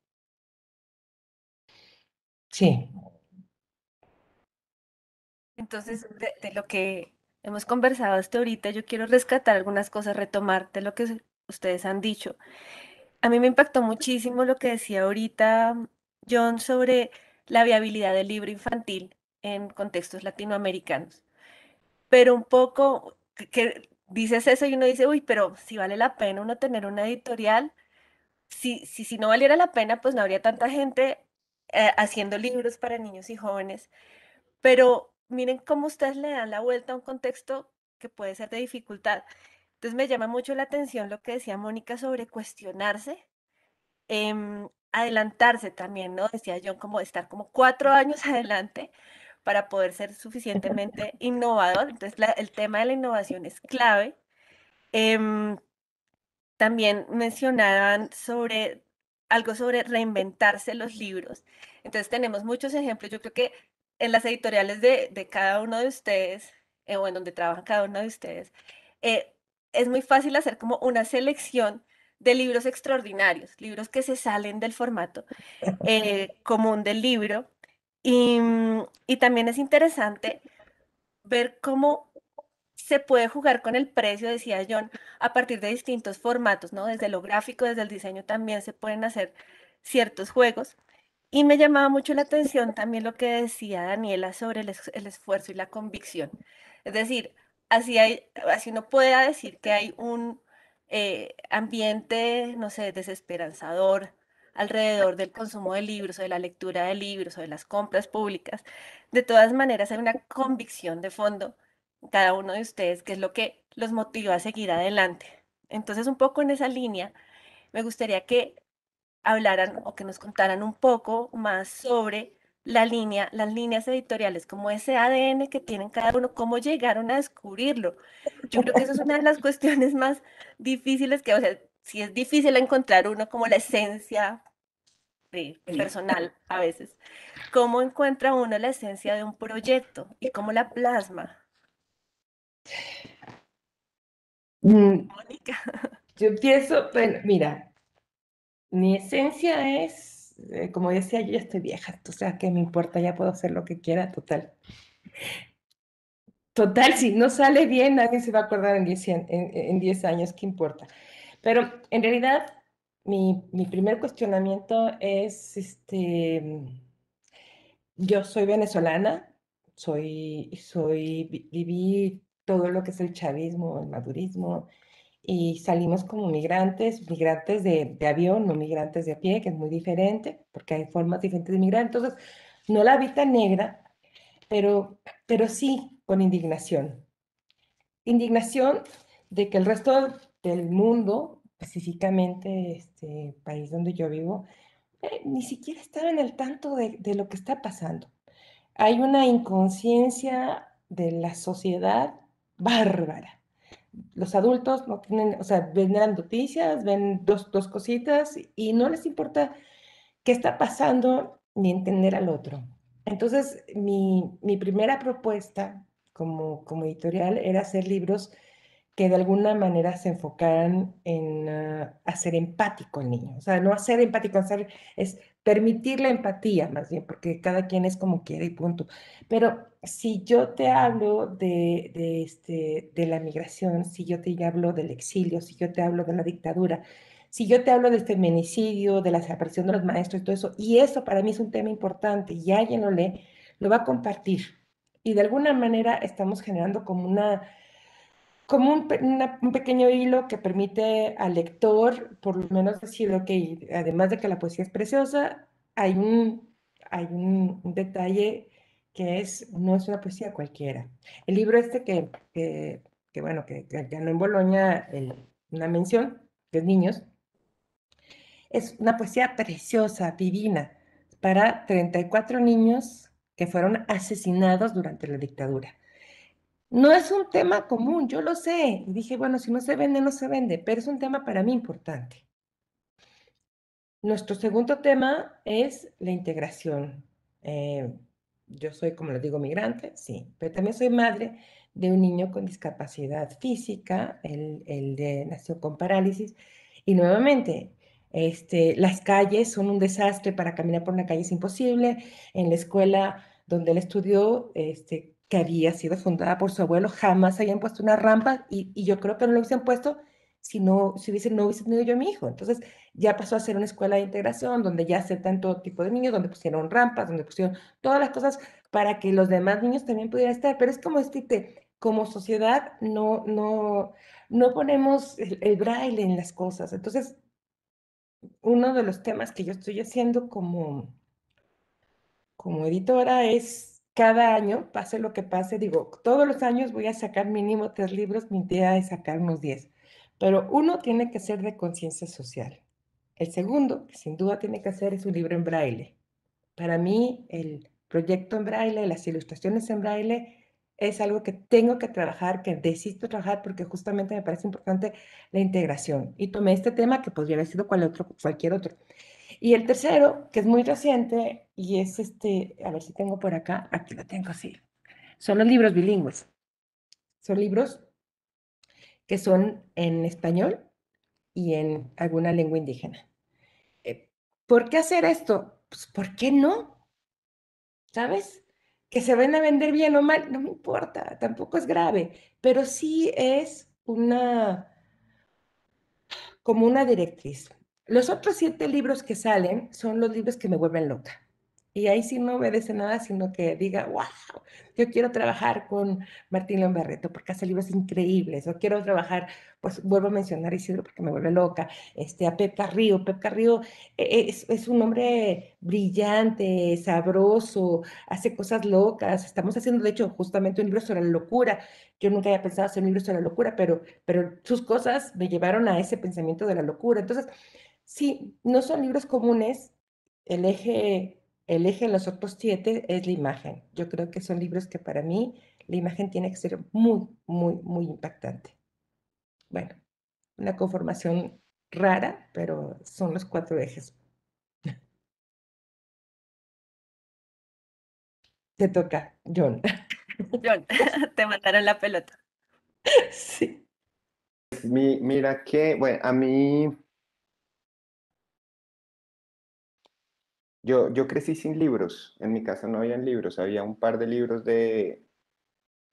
Sí. Entonces, de, lo que hemos conversado hasta ahorita, yo quiero rescatar algunas cosas, retomar de lo que ustedes han dicho. A mí me impactó muchísimo lo que decía ahorita John sobre la viabilidad del libro infantil en contextos latinoamericanos. Pero un poco que, dices eso y uno dice, uy, pero si vale la pena uno tener una editorial, si, si, si no valiera la pena, pues no habría tanta gente eh, haciendo libros para niños y jóvenes. Pero miren cómo ustedes le dan la vuelta a un contexto que puede ser de dificultad. Entonces me llama mucho la atención lo que decía Mónica sobre cuestionarse, em, adelantarse también, ¿no? Decía John, como estar como cuatro años adelante para poder ser suficientemente innovador. Entonces, el tema de la innovación es clave. Em, también mencionaban sobre algo sobre reinventarse los libros. Entonces, tenemos muchos ejemplos. Yo creo que en las editoriales de, de cada uno de ustedes, eh, o en donde trabajan cada uno de ustedes, eh, es muy fácil hacer como una selección de libros extraordinarios, libros que se salen del formato eh, común del libro. Mm, y, también es interesante ver cómo se puede jugar con el precio, decía John, a partir de distintos formatos, ¿no? Desde lo gráfico, desde el diseño también se pueden hacer ciertos juegos. Y me llamaba mucho la atención también lo que decía Daniela sobre el, esfuerzo y la convicción. Es decir, así, hay, así uno pueda decir que hay un eh, ambiente, no sé, desesperanzador alrededor del consumo de libros o de la lectura de libros o de las compras públicas. De todas maneras, hay una convicción de fondo en cada uno de ustedes que es lo que los motiva a seguir adelante. Entonces, un poco en esa línea, me gustaría que hablaran o que nos contaran un poco más sobre la línea, las líneas editoriales, como ese ADN que tienen cada uno, cómo llegaron a descubrirlo. Yo creo que eso es una de las cuestiones más difíciles que, o sea, si es difícil encontrar uno como la esencia personal a veces, ¿cómo encuentra uno la esencia de un proyecto y cómo la plasma? Mm. Mónica. Yo pienso, bueno, mira, mi esencia es eh, como decía, yo ya estoy vieja, o sea, qué me importa? Ya puedo hacer lo que quiera, total. Total, si no sale bien, nadie se va a acordar en 10, años, ¿qué importa? Pero en realidad, mi, mi, primer cuestionamiento es, este, yo soy venezolana, soy, soy, viví todo lo que es el chavismo, el madurismo, y salimos como migrantes, migrantes de, avión, no migrantes de a pie, que es muy diferente, porque hay formas diferentes de migrar. Entonces, no la habita negra, pero, pero sí con indignación. Indignación de que el resto del mundo, específicamente este país donde yo vivo, eh, ni siquiera estaba en el tanto de, de lo que está pasando. Hay una inconsciencia de la sociedad bárbara los adultos no tienen, o sea, ven noticias, ven dos, cositas y no les importa qué está pasando ni entender al otro. Entonces, mi, primera propuesta como, como editorial era hacer libros que de alguna manera se enfocaran en ah, hacer empático al niño. O sea, no hacer empático, hacer es permitir la empatía más bien, porque cada quien es como quiere y punto. Pero si yo te hablo de, de, este, de la migración, si yo te hablo del exilio, si yo te hablo de la dictadura, si yo te hablo del feminicidio, de la desaparición de los maestros y todo eso, y eso para mí es un tema importante y alguien lo lee, lo va a compartir. Y de alguna manera estamos generando como una como un, pequeño hilo que permite al lector, por lo menos decir, que además de que la poesía es preciosa, hay un, detalle que es, no es una poesía cualquiera. El libro este que, bueno, que, ganó en Boloña una mención, de niños, es una poesía preciosa, divina, para 34 niños que fueron asesinados durante la dictadura. No es un tema común, yo lo sé. Y dije, bueno, si no se vende, no se vende, pero es un tema para mí importante. Nuestro segundo tema es la integración. Eh, yo soy, como lo digo, migrante, sí, pero también soy madre de un niño con discapacidad física, el, nació con parálisis. Y nuevamente, este, las calles son un desastre, para caminar por una calle es imposible. En la escuela donde él estudió, este, que había sido fundada por su abuelo, jamás habían puesto una rampa y, y yo creo que no lo hubiesen puesto si no si hubiese, no hubiese tenido yo a mi hijo. Entonces ya pasó a ser una escuela de integración donde ya aceptan todo tipo de niños, donde pusieron rampas, donde pusieron todas las cosas para que los demás niños también pudieran estar. Pero es como este, como sociedad no, no, no ponemos el, el braille en las cosas. Entonces, uno de los temas que yo estoy haciendo como, como editora es cada año, pase lo que pase, digo, todos los años voy a sacar mínimo tres libros, mi idea es sacar unos diez, pero uno tiene que ser de conciencia social. El segundo, que sin duda tiene que ser, es un libro en braille. Para mí, el proyecto en braille, las ilustraciones en braille, es algo que tengo que trabajar, que desisto trabajar, porque justamente me parece importante la integración. Y tomé este tema que podría haber sido cual otro, cualquier otro. Y el tercero, que es muy reciente, y es este, a ver si tengo por acá, aquí lo tengo, sí, son los libros bilingües. Son libros que son en español y en alguna lengua indígena. Eh, ¿Por qué hacer esto? Pues, ¿por qué no? ¿Sabes? Que se van a vender bien o mal, no me importa, tampoco es grave, pero sí es una, como una directriz. Los otros siete libros que salen son los libros que me vuelven loca. Y ahí sí no obedece nada, sino que diga, wow, yo quiero trabajar con Martín León Barreto porque hace libros increíbles, o quiero trabajar, pues vuelvo a mencionar a Isidro porque me vuelve loca, este, a Pep Carrillo. Pep Carrillo e, e, es, un hombre brillante, sabroso, hace cosas locas. Estamos haciendo, de hecho, justamente un libro sobre la locura. Yo nunca había pensado hacer un libro sobre la locura, pero, pero sus cosas me llevaron a ese pensamiento de la locura. Entonces, Sí, no son libros comunes. El eje, el eje de los otros siete es la imagen. Yo creo que son libros que para mí la imagen tiene que ser muy, muy, muy impactante. Bueno, una conformación rara, pero son los cuatro ejes. Te toca, John. John, te mandaron la pelota. Sí. mira que, bueno, a mí Yo, yo crecí sin libros, en mi casa no habían libros, había un par de libros de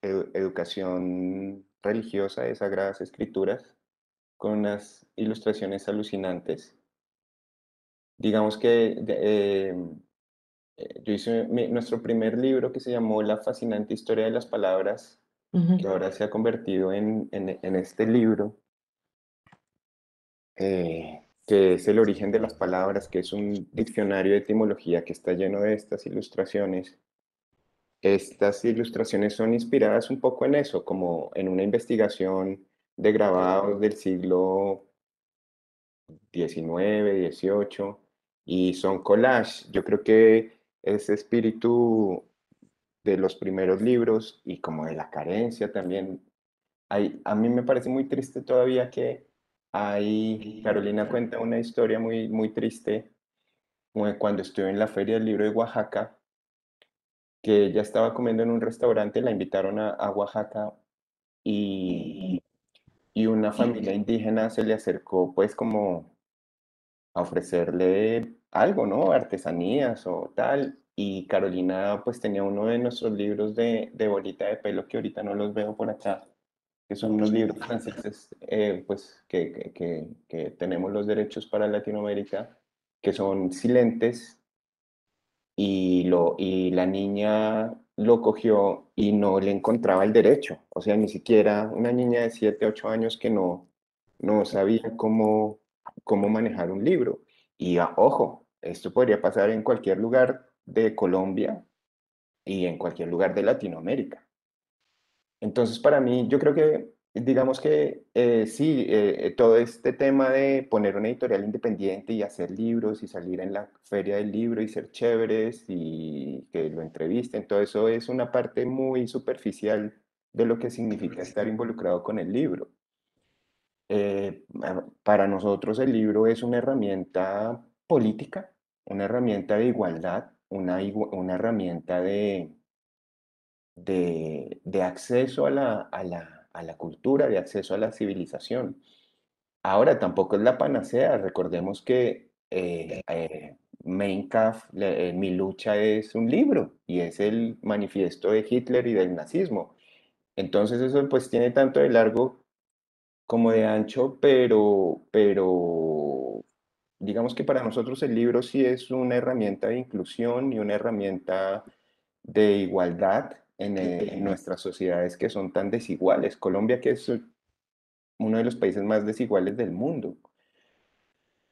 educación religiosa, de sagradas escrituras, con unas ilustraciones alucinantes. Digamos que em, eh, yo hice nuestro primer libro que se llamó La fascinante historia de las palabras, que ahora se ha convertido en, en, en este libro. Eh, que es el origen de las palabras, que es un diccionario de etimología que está lleno de estas ilustraciones. Estas ilustraciones son inspiradas un poco en eso, como en una investigación de grabados del siglo XIX, XVIII, y son collage. Yo creo que ese espíritu de los primeros libros y como de la carencia también, hay, a mí me parece muy triste todavía que Ahí Carolina cuenta una historia muy, muy triste cuando estuve en la Feria del Libro de Oaxaca, que ella estaba comiendo en un restaurante, la invitaron a, Oaxaca y, y una familia indígena se le acercó pues como a ofrecerle algo, ¿no? Artesanías o tal. Y Carolina pues tenía uno de nuestros libros de, de bolita de pelo que ahorita no los veo por acá que son unos libros franceses, eh, pues que, que, que, tenemos los derechos para Latinoamérica, que son silentes, y, lo, y la niña lo cogió y no le encontraba el derecho, o sea, ni siquiera una niña de 7, 8 años que no, no sabía cómo, cómo manejar un libro. Y ah, ojo, esto podría pasar en cualquier lugar de Colombia y en cualquier lugar de Latinoamérica. Entonces, para mí, yo creo que, digamos que eh, sí, eh, eh, todo este tema de poner una editorial independiente y hacer libros y salir en la feria del libro y ser chéveres y que lo entrevisten, todo eso es una parte muy superficial de lo que significa estar involucrado con el libro. Ah, para nosotros el libro es una herramienta política, una herramienta de igualdad, una, una herramienta de, de, acceso a la, cultura, de acceso a la civilización. Ahora tampoco es la panacea, recordemos que eh, eh, Mein Kampf, eh, mi lucha es un libro y es el manifiesto de Hitler y del nazismo. Entonces eso pues tiene tanto de largo como de ancho, pero, pero digamos que para nosotros el libro sí es una herramienta de inclusión y una herramienta de igualdad eh, en, nuestras sociedades que son tan desiguales. Colombia, que es uno de los países más desiguales del mundo,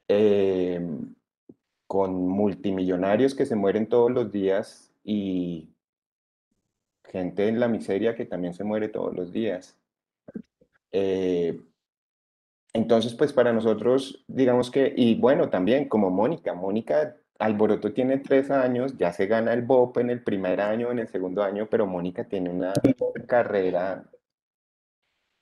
em, con multimillonarios que se mueren todos los días y gente en la miseria que también se muere todos los días. Eh, entonces, pues para nosotros, digamos que, y bueno, también como Mónica, Mónica Alboroto tiene tres años, ya se gana el BOP en el primer año, en el segundo año, pero Mónica tiene una carrera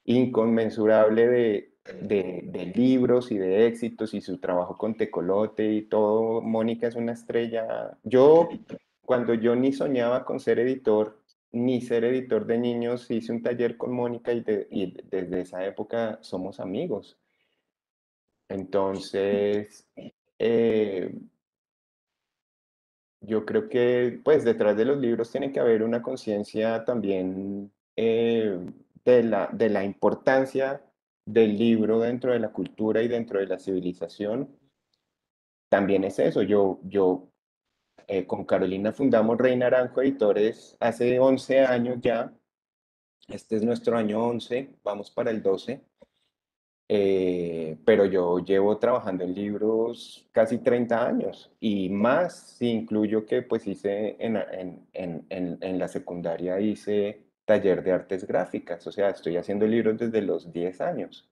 inconmensurable de, de, libros y de éxitos y su trabajo con Tecolote y todo. Mónica es una estrella. Yo, cuando yo ni soñaba con ser editor, ni ser editor de niños, hice un taller con Mónica y, desde esa época somos amigos. Entonces, eh, yo creo que pues detrás de los libros tiene que haber una conciencia también eh, de, la, de la importancia del libro dentro de la cultura y dentro de la civilización. También es eso, yo, yo eh, con Carolina fundamos Rey Naranjo Editores hace 11 años ya, este es nuestro año 11, vamos para el 12, eh, pero yo llevo trabajando en libros casi 30 años y más si incluyo que pues hice en, en, en, en, la secundaria hice taller de artes gráficas, o sea, estoy haciendo libros desde los 10 años,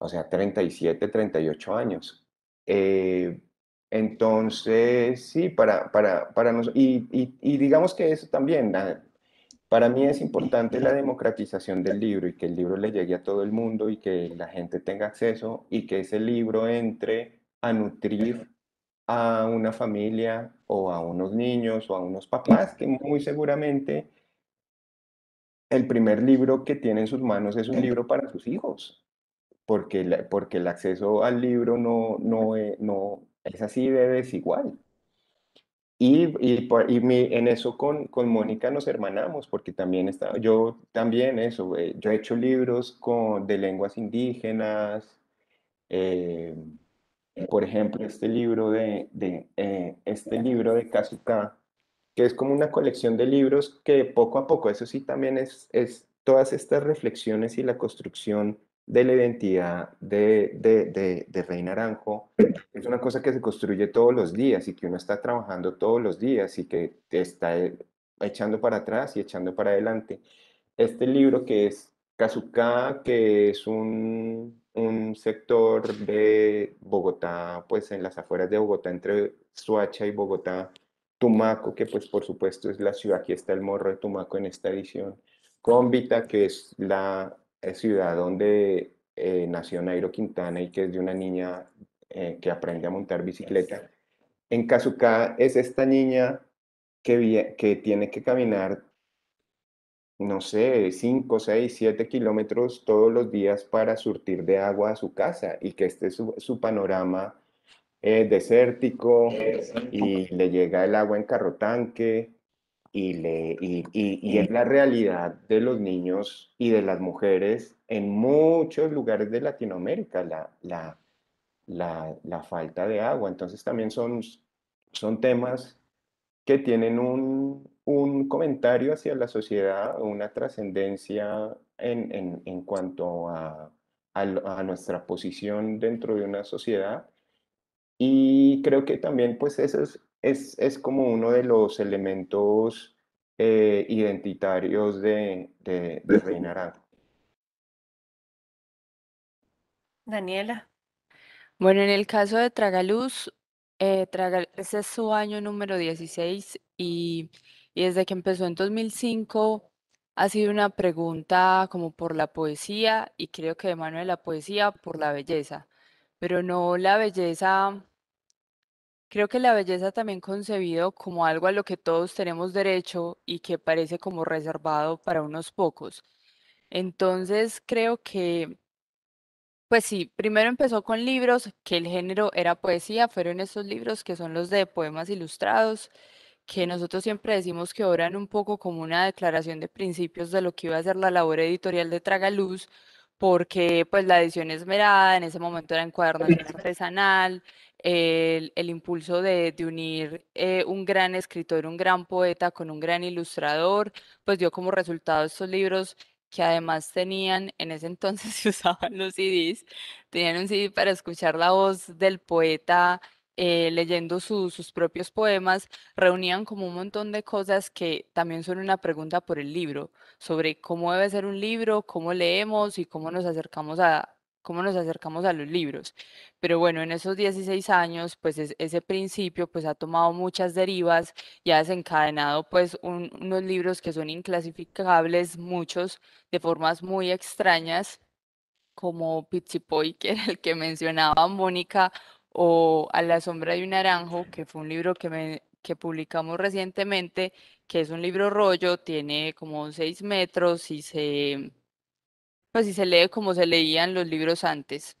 o sea, 37, 38 años. Eh, entonces, sí, para, para, para nosotros, y, y, y digamos que eso también, ah, para mí es importante la democratización del libro y que el libro le llegue a todo el mundo y que la gente tenga acceso y que ese libro entre a nutrir a una familia o a unos niños o a unos papás que muy seguramente el primer libro que tiene en sus manos es un libro para sus hijos, porque, porque el acceso al libro no, no, eh, no es así de desigual. Y, y, en eso con, con Mónica nos hermanamos, porque también estaba, yo también eso, yo he hecho libros con, de lenguas indígenas, eh, por ejemplo, este libro de, eh, este libro de Kazuka, que es como una colección de libros que poco a poco, eso sí también es, es todas estas reflexiones y la construcción de la identidad de, de, de, Rey Naranjo es una cosa que se construye todos los días y que uno está trabajando todos los días y que está eh, echando para atrás y echando para adelante. Este libro que es casuca que es un, sector de Bogotá, pues en las afueras de Bogotá, entre Suacha y Bogotá, Tumaco, que pues por supuesto es la ciudad, aquí está el morro de Tumaco en esta edición, Convita, que es la es eh, ciudad donde eh, nació Nairo Quintana y que es de una niña eh, que aprende a montar bicicleta. En Kazuka es esta niña que, que tiene que caminar, no sé, 5, 6, 7 kilómetros todos los días para surtir de agua a su casa y que este es su, panorama desértico y le llega el agua en carro tanque y, le, y, mm. es la realidad de los niños y de las mujeres en muchos lugares de Latinoamérica, la, la, la, falta de agua. Entonces también son, son temas que tienen un, un comentario hacia la sociedad, una trascendencia en, en, cuanto a, a, a nuestra posición dentro de una sociedad. Y creo que también pues eso es, es, como uno de los elementos eh, identitarios de, de, Daniela. Bueno, en el caso de Tragaluz, eh, ese es su año número 16 y, y desde que empezó en 2005 ha sido una pregunta como por la poesía y creo que de mano de la poesía por la belleza, pero no la belleza Creo que la belleza también concebido como algo a lo que todos tenemos derecho y que parece como reservado para unos pocos. Entonces creo que, pues sí, primero empezó con libros, que el género era poesía, fueron esos libros que son los de poemas ilustrados, que nosotros siempre decimos que obran un poco como una declaración de principios de lo que iba a ser la labor editorial de Tragaluz, porque pues la edición esmerada en ese momento era encuadernación artesanal, el, el impulso de, unir eh, un gran escritor, un gran poeta con un gran ilustrador, pues dio como resultado estos libros que además tenían, en ese entonces se usaban los CDs, tenían un CD para escuchar la voz del poeta eh, leyendo sus propios poemas, reunían como un montón de cosas que también son una pregunta por el libro, sobre cómo debe ser un libro, cómo leemos y cómo nos acercamos a, cómo nos acercamos a los libros. Pero bueno, en esos 16 años, pues ese principio pues ha tomado muchas derivas y ha desencadenado pues unos libros que son inclasificables, muchos de formas muy extrañas, como Pichipoy, que era el que mencionaba Mónica, o A la sombra de un naranjo, que fue un libro que, publicamos recientemente, que es un libro rollo, tiene como seis metros y se, pues, se lee como se leían los libros antes.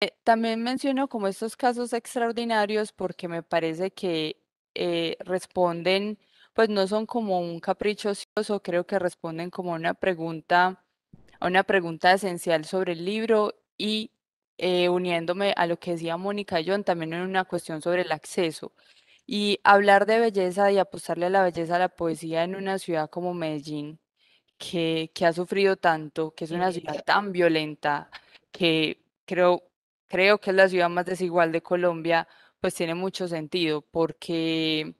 Eh, también menciono como estos casos extraordinarios porque me parece que eh, responden, pues no son como un capricho ocioso, creo que responden como una pregunta, a una pregunta esencial sobre el libro y eh, uniéndome a lo que decía Mónica y John, también en una cuestión sobre el acceso. Y hablar de belleza y apostarle a la belleza a la poesía en una ciudad como Medellín, que, que ha sufrido tanto, que es una ciudad tan violenta, que creo, creo que es la ciudad más desigual de Colombia, pues tiene mucho sentido, porque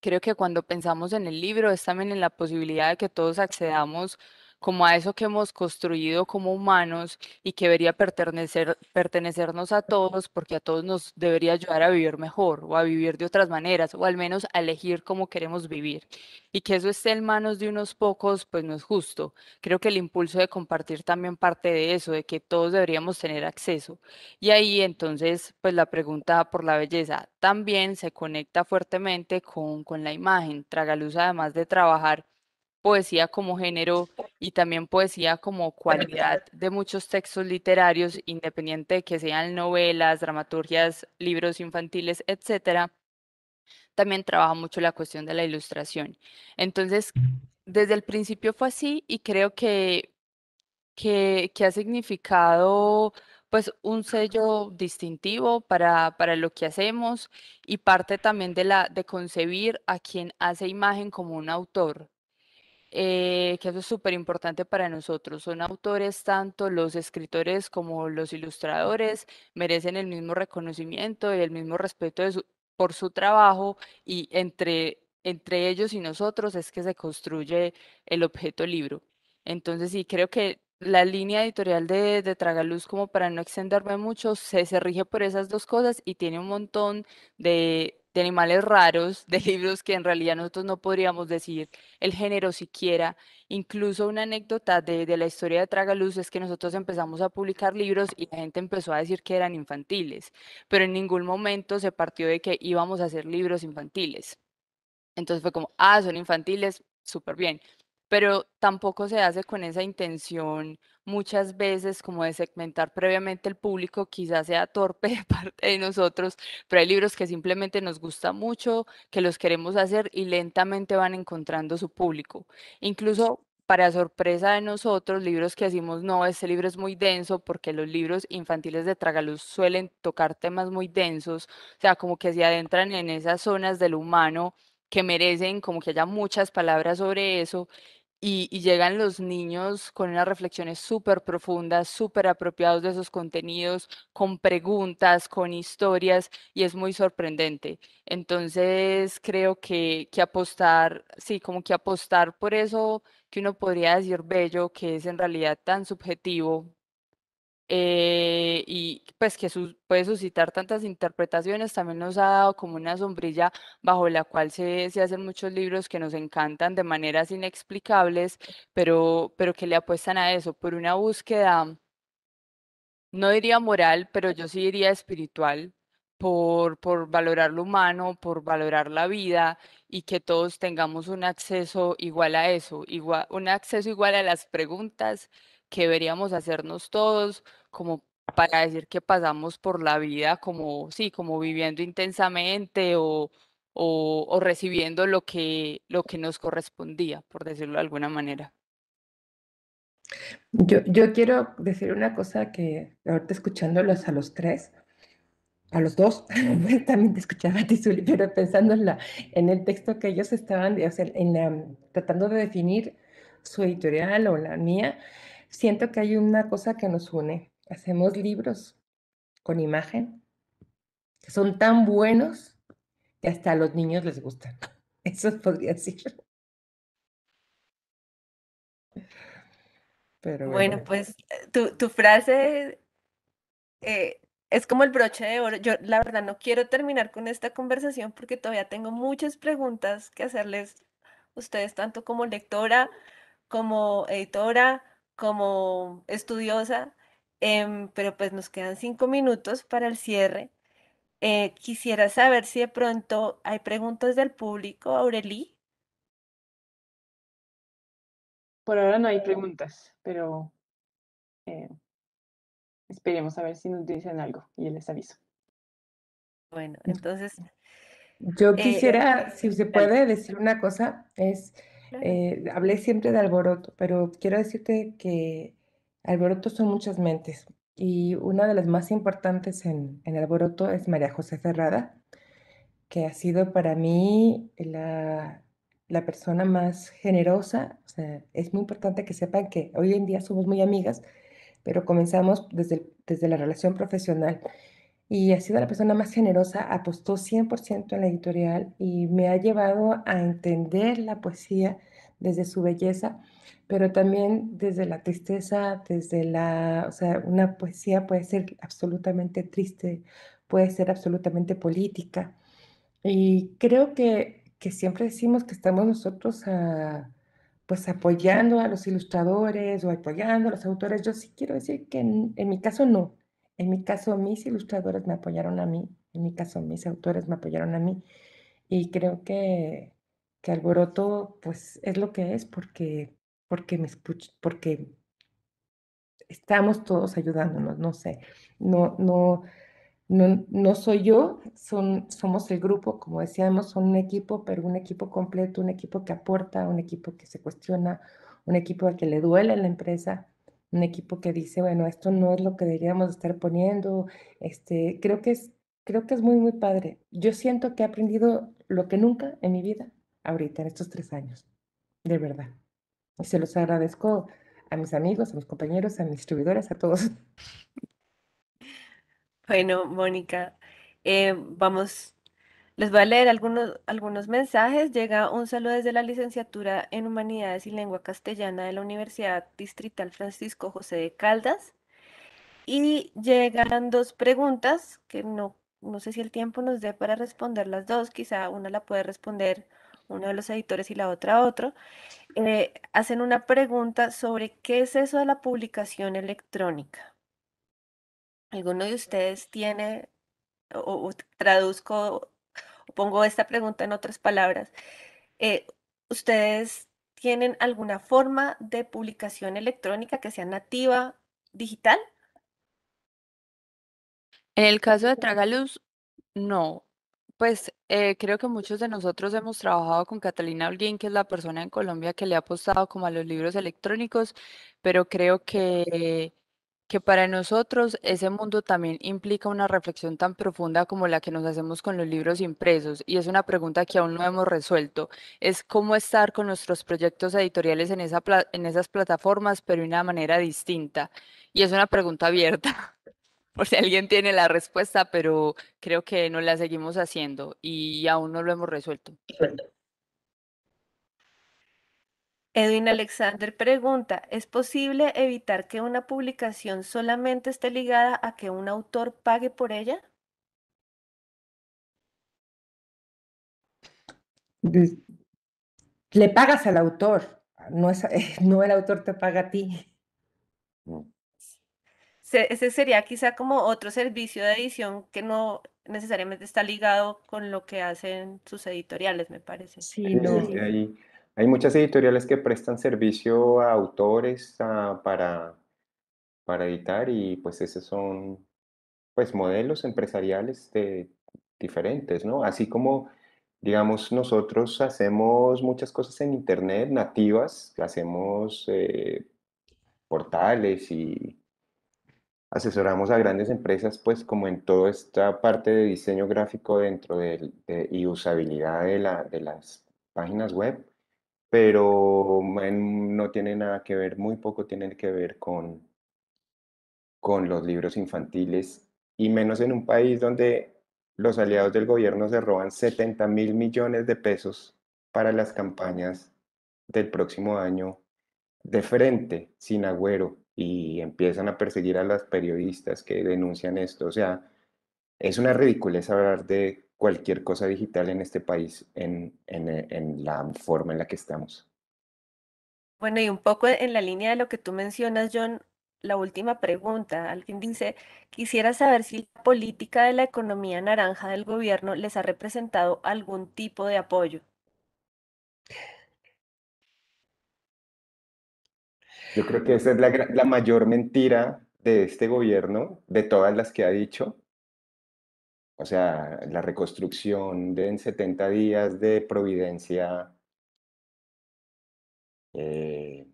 creo que cuando pensamos en el libro es también en la posibilidad de que todos accedamos como a eso que hemos construido como humanos y que debería pertenecer, pertenecernos a todos porque a todos nos debería ayudar a vivir mejor o a vivir de otras maneras o al menos a elegir cómo queremos vivir. Y que eso esté en manos de unos pocos, pues no es justo. Creo que el impulso de compartir también parte de eso, de que todos deberíamos tener acceso. Y ahí entonces, pues la pregunta por la belleza también se conecta fuertemente con, con la imagen. Tragaluz, además de trabajar poesía como género y también poesía como cualidad de muchos textos literarios, independiente de que sean novelas, dramaturgias, libros infantiles, etcétera, también trabaja mucho la cuestión de la ilustración. Entonces, desde el principio fue así y creo que, que, ha significado pues un sello distintivo para, para, lo que hacemos y parte también de la de concebir a quien hace imagen como un autor, eh, que eso es súper importante para nosotros. Son autores, tanto los escritores como los ilustradores, merecen el mismo reconocimiento y el mismo respeto por su trabajo y entre, entre ellos y nosotros es que se construye el objeto libro. Entonces sí, creo que la línea editorial de, de Tragaluz, como para no extenderme mucho, se rige por esas dos cosas y tiene un montón de, de animales raros, de libros que en realidad nosotros no podríamos decir el género siquiera. Incluso una anécdota de, la historia de Tragaluz es que nosotros empezamos a publicar libros y la gente empezó a decir que eran infantiles, pero en ningún momento se partió de que íbamos a hacer libros infantiles. Entonces fue como, ah, son infantiles, súper bien pero tampoco se hace con esa intención muchas veces como de segmentar previamente el público, quizás sea torpe de parte de nosotros, pero hay libros que simplemente nos gusta mucho, que los queremos hacer y lentamente van encontrando su público. Incluso para sorpresa de nosotros, libros que decimos, no, este libro es muy denso, porque los libros infantiles de Tragaluz suelen tocar temas muy densos, o sea, como que se adentran en esas zonas del humano que merecen como que haya muchas palabras sobre eso y, llegan los niños con unas reflexiones súper profundas, súper apropiados de esos contenidos, con preguntas, con historias, y es muy sorprendente. Entonces, creo que, que apostar, sí, como que apostar por eso que uno podría decir bello, que es en realidad tan subjetivo, eh, y pues que puede suscitar tantas interpretaciones, también nos ha dado como una sombrilla bajo la cual se, se, hacen muchos libros que nos encantan de maneras inexplicables, pero, pero que le apuestan a eso, por una búsqueda, no diría moral, pero yo sí diría espiritual, por, por, valorar lo humano, por valorar la vida y que todos tengamos un acceso igual a eso, igual, un acceso igual a las preguntas que deberíamos hacernos todos como para decir que pasamos por la vida como, sí, como viviendo intensamente o, o, recibiendo lo que, lo que nos correspondía, por decirlo de alguna manera. Yo, yo quiero decir una cosa que ahorita escuchándolos a los tres, a los dos, también te escuchaba a ti, Zuli, pero pensando en, el texto que ellos estaban, en tratando de definir su editorial o la mía, siento que hay una cosa que nos une. Hacemos libros con imagen que son tan buenos que hasta a los niños les gustan. Eso podría decir. Pero bueno. pues eh, tu, frase eh, es como el broche de oro. Yo la verdad no quiero terminar con esta conversación porque todavía tengo muchas preguntas que hacerles ustedes, tanto como lectora, como editora, como estudiosa, em, pero pues nos quedan cinco minutos para el cierre. Eh, quisiera saber si de pronto hay preguntas del público, Aureli. Por ahora no hay preguntas, pero eh, esperemos a ver si nos dicen algo y les aviso. Bueno, entonces... Yo eh, quisiera, si se puede decir una cosa, es eh, hablé siempre de alboroto, pero quiero decirte que alboroto son muchas mentes y una de las más importantes en, en alboroto es María José Ferrada, que ha sido para mí la, la persona más generosa. es muy importante que sepan que hoy en día somos muy amigas, pero comenzamos desde, desde la relación profesional y ha sido la persona más generosa, apostó 100% en la editorial y me ha llevado a entender la poesía desde su belleza, pero también desde la tristeza, desde la, o sea, una poesía puede ser absolutamente triste, puede ser absolutamente política. Y creo que, siempre decimos que estamos nosotros pues apoyando a los ilustradores o apoyando a los autores. Yo sí quiero decir que en mi caso no, en mi caso, mis ilustradores me apoyaron a mí, en mi caso, mis autores me apoyaron a mí. Y creo que, Alboroto, pues, es lo que es porque, porque me escuch porque estamos todos ayudándonos, no sé, no, no, no, no soy yo, son, somos el grupo, como decíamos, son un equipo, pero un equipo completo, un equipo que aporta, un equipo que se cuestiona, un equipo al que le duele la empresa, un equipo que dice, bueno, esto no es lo que deberíamos estar poniendo, este, creo que es, creo que es muy, muy padre. Yo siento que he aprendido lo que nunca en mi vida, ahorita, en estos tres años, de verdad. Y se los agradezco a mis amigos, a mis compañeros, a mis distribuidores, a todos. Bueno, Mónica, eh, vamos les voy a leer algunos, algunos mensajes. Llega un saludo desde la licenciatura en Humanidades y Lengua Castellana de la Universidad Distrital Francisco José de Caldas. Y llegan dos preguntas que no, no sé si el tiempo nos dé para responder las dos. Quizá una la puede responder uno de los editores y la otra otro. Eh, hacen una pregunta sobre qué es eso de la publicación electrónica. ¿Alguno de ustedes tiene o traduzco pongo esta pregunta en otras palabras, eh, ¿ustedes tienen alguna forma de publicación electrónica que sea nativa digital? En el caso de Tragaluz, no. Pues eh, creo que muchos de nosotros hemos trabajado con Catalina Olguín, que es la persona en Colombia que le ha apostado como a los libros electrónicos, pero creo que que para nosotros ese mundo también implica una reflexión tan profunda como la que nos hacemos con los libros impresos, y es una pregunta que aún no hemos resuelto, es cómo estar con nuestros proyectos editoriales en, esa en esas plataformas, pero de una manera distinta. Y es una pregunta abierta, por si alguien tiene la respuesta, pero creo que no la seguimos haciendo y aún no lo hemos resuelto. Edwin Alexander pregunta, ¿es posible evitar que una publicación solamente esté ligada a que un autor pague por ella? Le pagas al autor, no, es, no el autor te paga a ti. Ese sería quizá como otro servicio de edición que no necesariamente está ligado con lo que hacen sus editoriales, me parece. Sí, no. Hay muchas editoriales que prestan servicio a autores para, editar y pues esos son pues, modelos empresariales diferentes, ¿no? Así como, digamos, nosotros hacemos muchas cosas en Internet nativas, hacemos eh, portales y asesoramos a grandes empresas, pues como en toda esta parte de diseño gráfico dentro de, y usabilidad de las páginas web pero no tiene nada que ver, muy poco tiene que ver con, con los libros infantiles, y menos en un país donde los aliados del gobierno se roban 70 mil millones de pesos para las campañas del próximo año de frente, sin agüero, y empiezan a perseguir a las periodistas que denuncian esto. O sea, es una ridiculez hablar de cualquier cosa digital en este país eh, en, la forma en la que estamos. Bueno, y un poco en la línea de lo que tú mencionas, John, la última pregunta. Alguien dice, quisiera saber si la política de la economía naranja del gobierno les ha representado algún tipo de apoyo. Yo creo que esa es la, la mayor mentira de este gobierno, de todas las que ha dicho, o sea, la reconstrucción de en 70 días de Providencia, eh,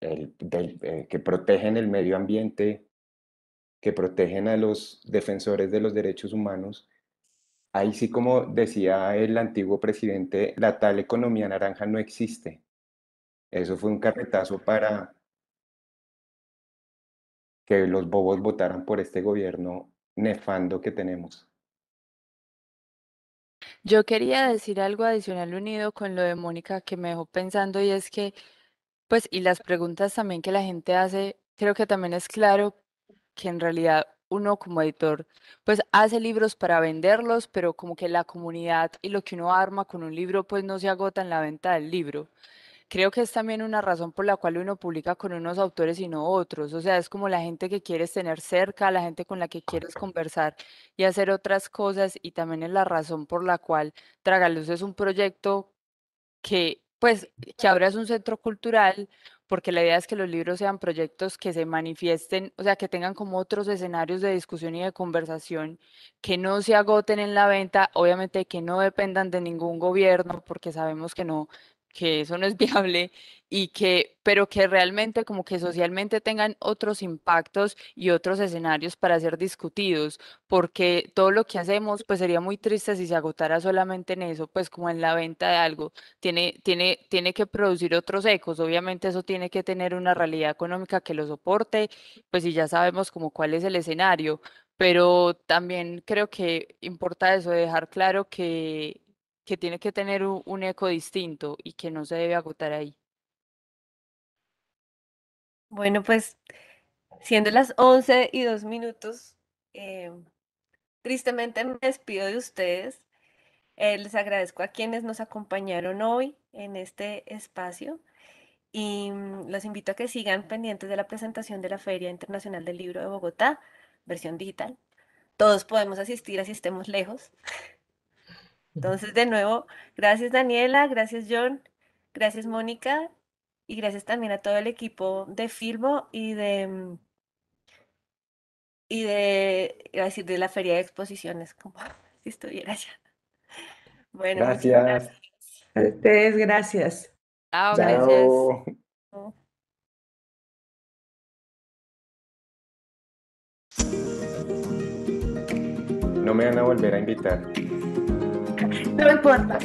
eh, que protegen el medio ambiente, que protegen a los defensores de los derechos humanos. Ahí sí, como decía el antiguo presidente, la tal economía naranja no existe. Eso fue un carretazo para que los bobos votaran por este gobierno nefando que tenemos. Yo quería decir algo adicional unido con lo de Mónica que me dejó pensando y es que, pues, y las preguntas también que la gente hace, creo que también es claro que en realidad uno como editor, pues hace libros para venderlos, pero como que la comunidad y lo que uno arma con un libro, pues no se agota en la venta del libro creo que es también una razón por la cual uno publica con unos autores y no otros. O sea, es como la gente que quieres tener cerca, la gente con la que quieres conversar y hacer otras cosas. Y también es la razón por la cual Tragaluz es un proyecto que, pues, que ahora es un centro cultural, porque la idea es que los libros sean proyectos que se manifiesten, o sea, que tengan como otros escenarios de discusión y de conversación, que no se agoten en la venta, obviamente que no dependan de ningún gobierno, porque sabemos que no que eso no es viable y que, pero que realmente como que socialmente tengan otros impactos y otros escenarios para ser discutidos, porque todo lo que hacemos pues sería muy triste si se agotara solamente en eso, pues como en la venta de algo, tiene, tiene, tiene que producir otros ecos, obviamente eso tiene que tener una realidad económica que lo soporte, pues y ya sabemos como cuál es el escenario, pero también creo que importa eso, dejar claro que que tiene que tener un, eco distinto y que no se debe agotar ahí. Bueno, pues siendo las 11 y 2 minutos, eh, tristemente me despido de ustedes. Eh, les agradezco a quienes nos acompañaron hoy en este espacio y mm, los invito a que sigan pendientes de la presentación de la Feria Internacional del Libro de Bogotá, versión digital. Todos podemos asistir, así estemos lejos. Entonces, de nuevo, gracias Daniela, gracias John, gracias Mónica y gracias también a todo el equipo de Filmo y de mm, y de, de la feria de exposiciones, como si estuviera allá. Bueno, gracias. gracias. A ustedes, gracias. Chao, gracias. No me van a volver a invitar. No importa.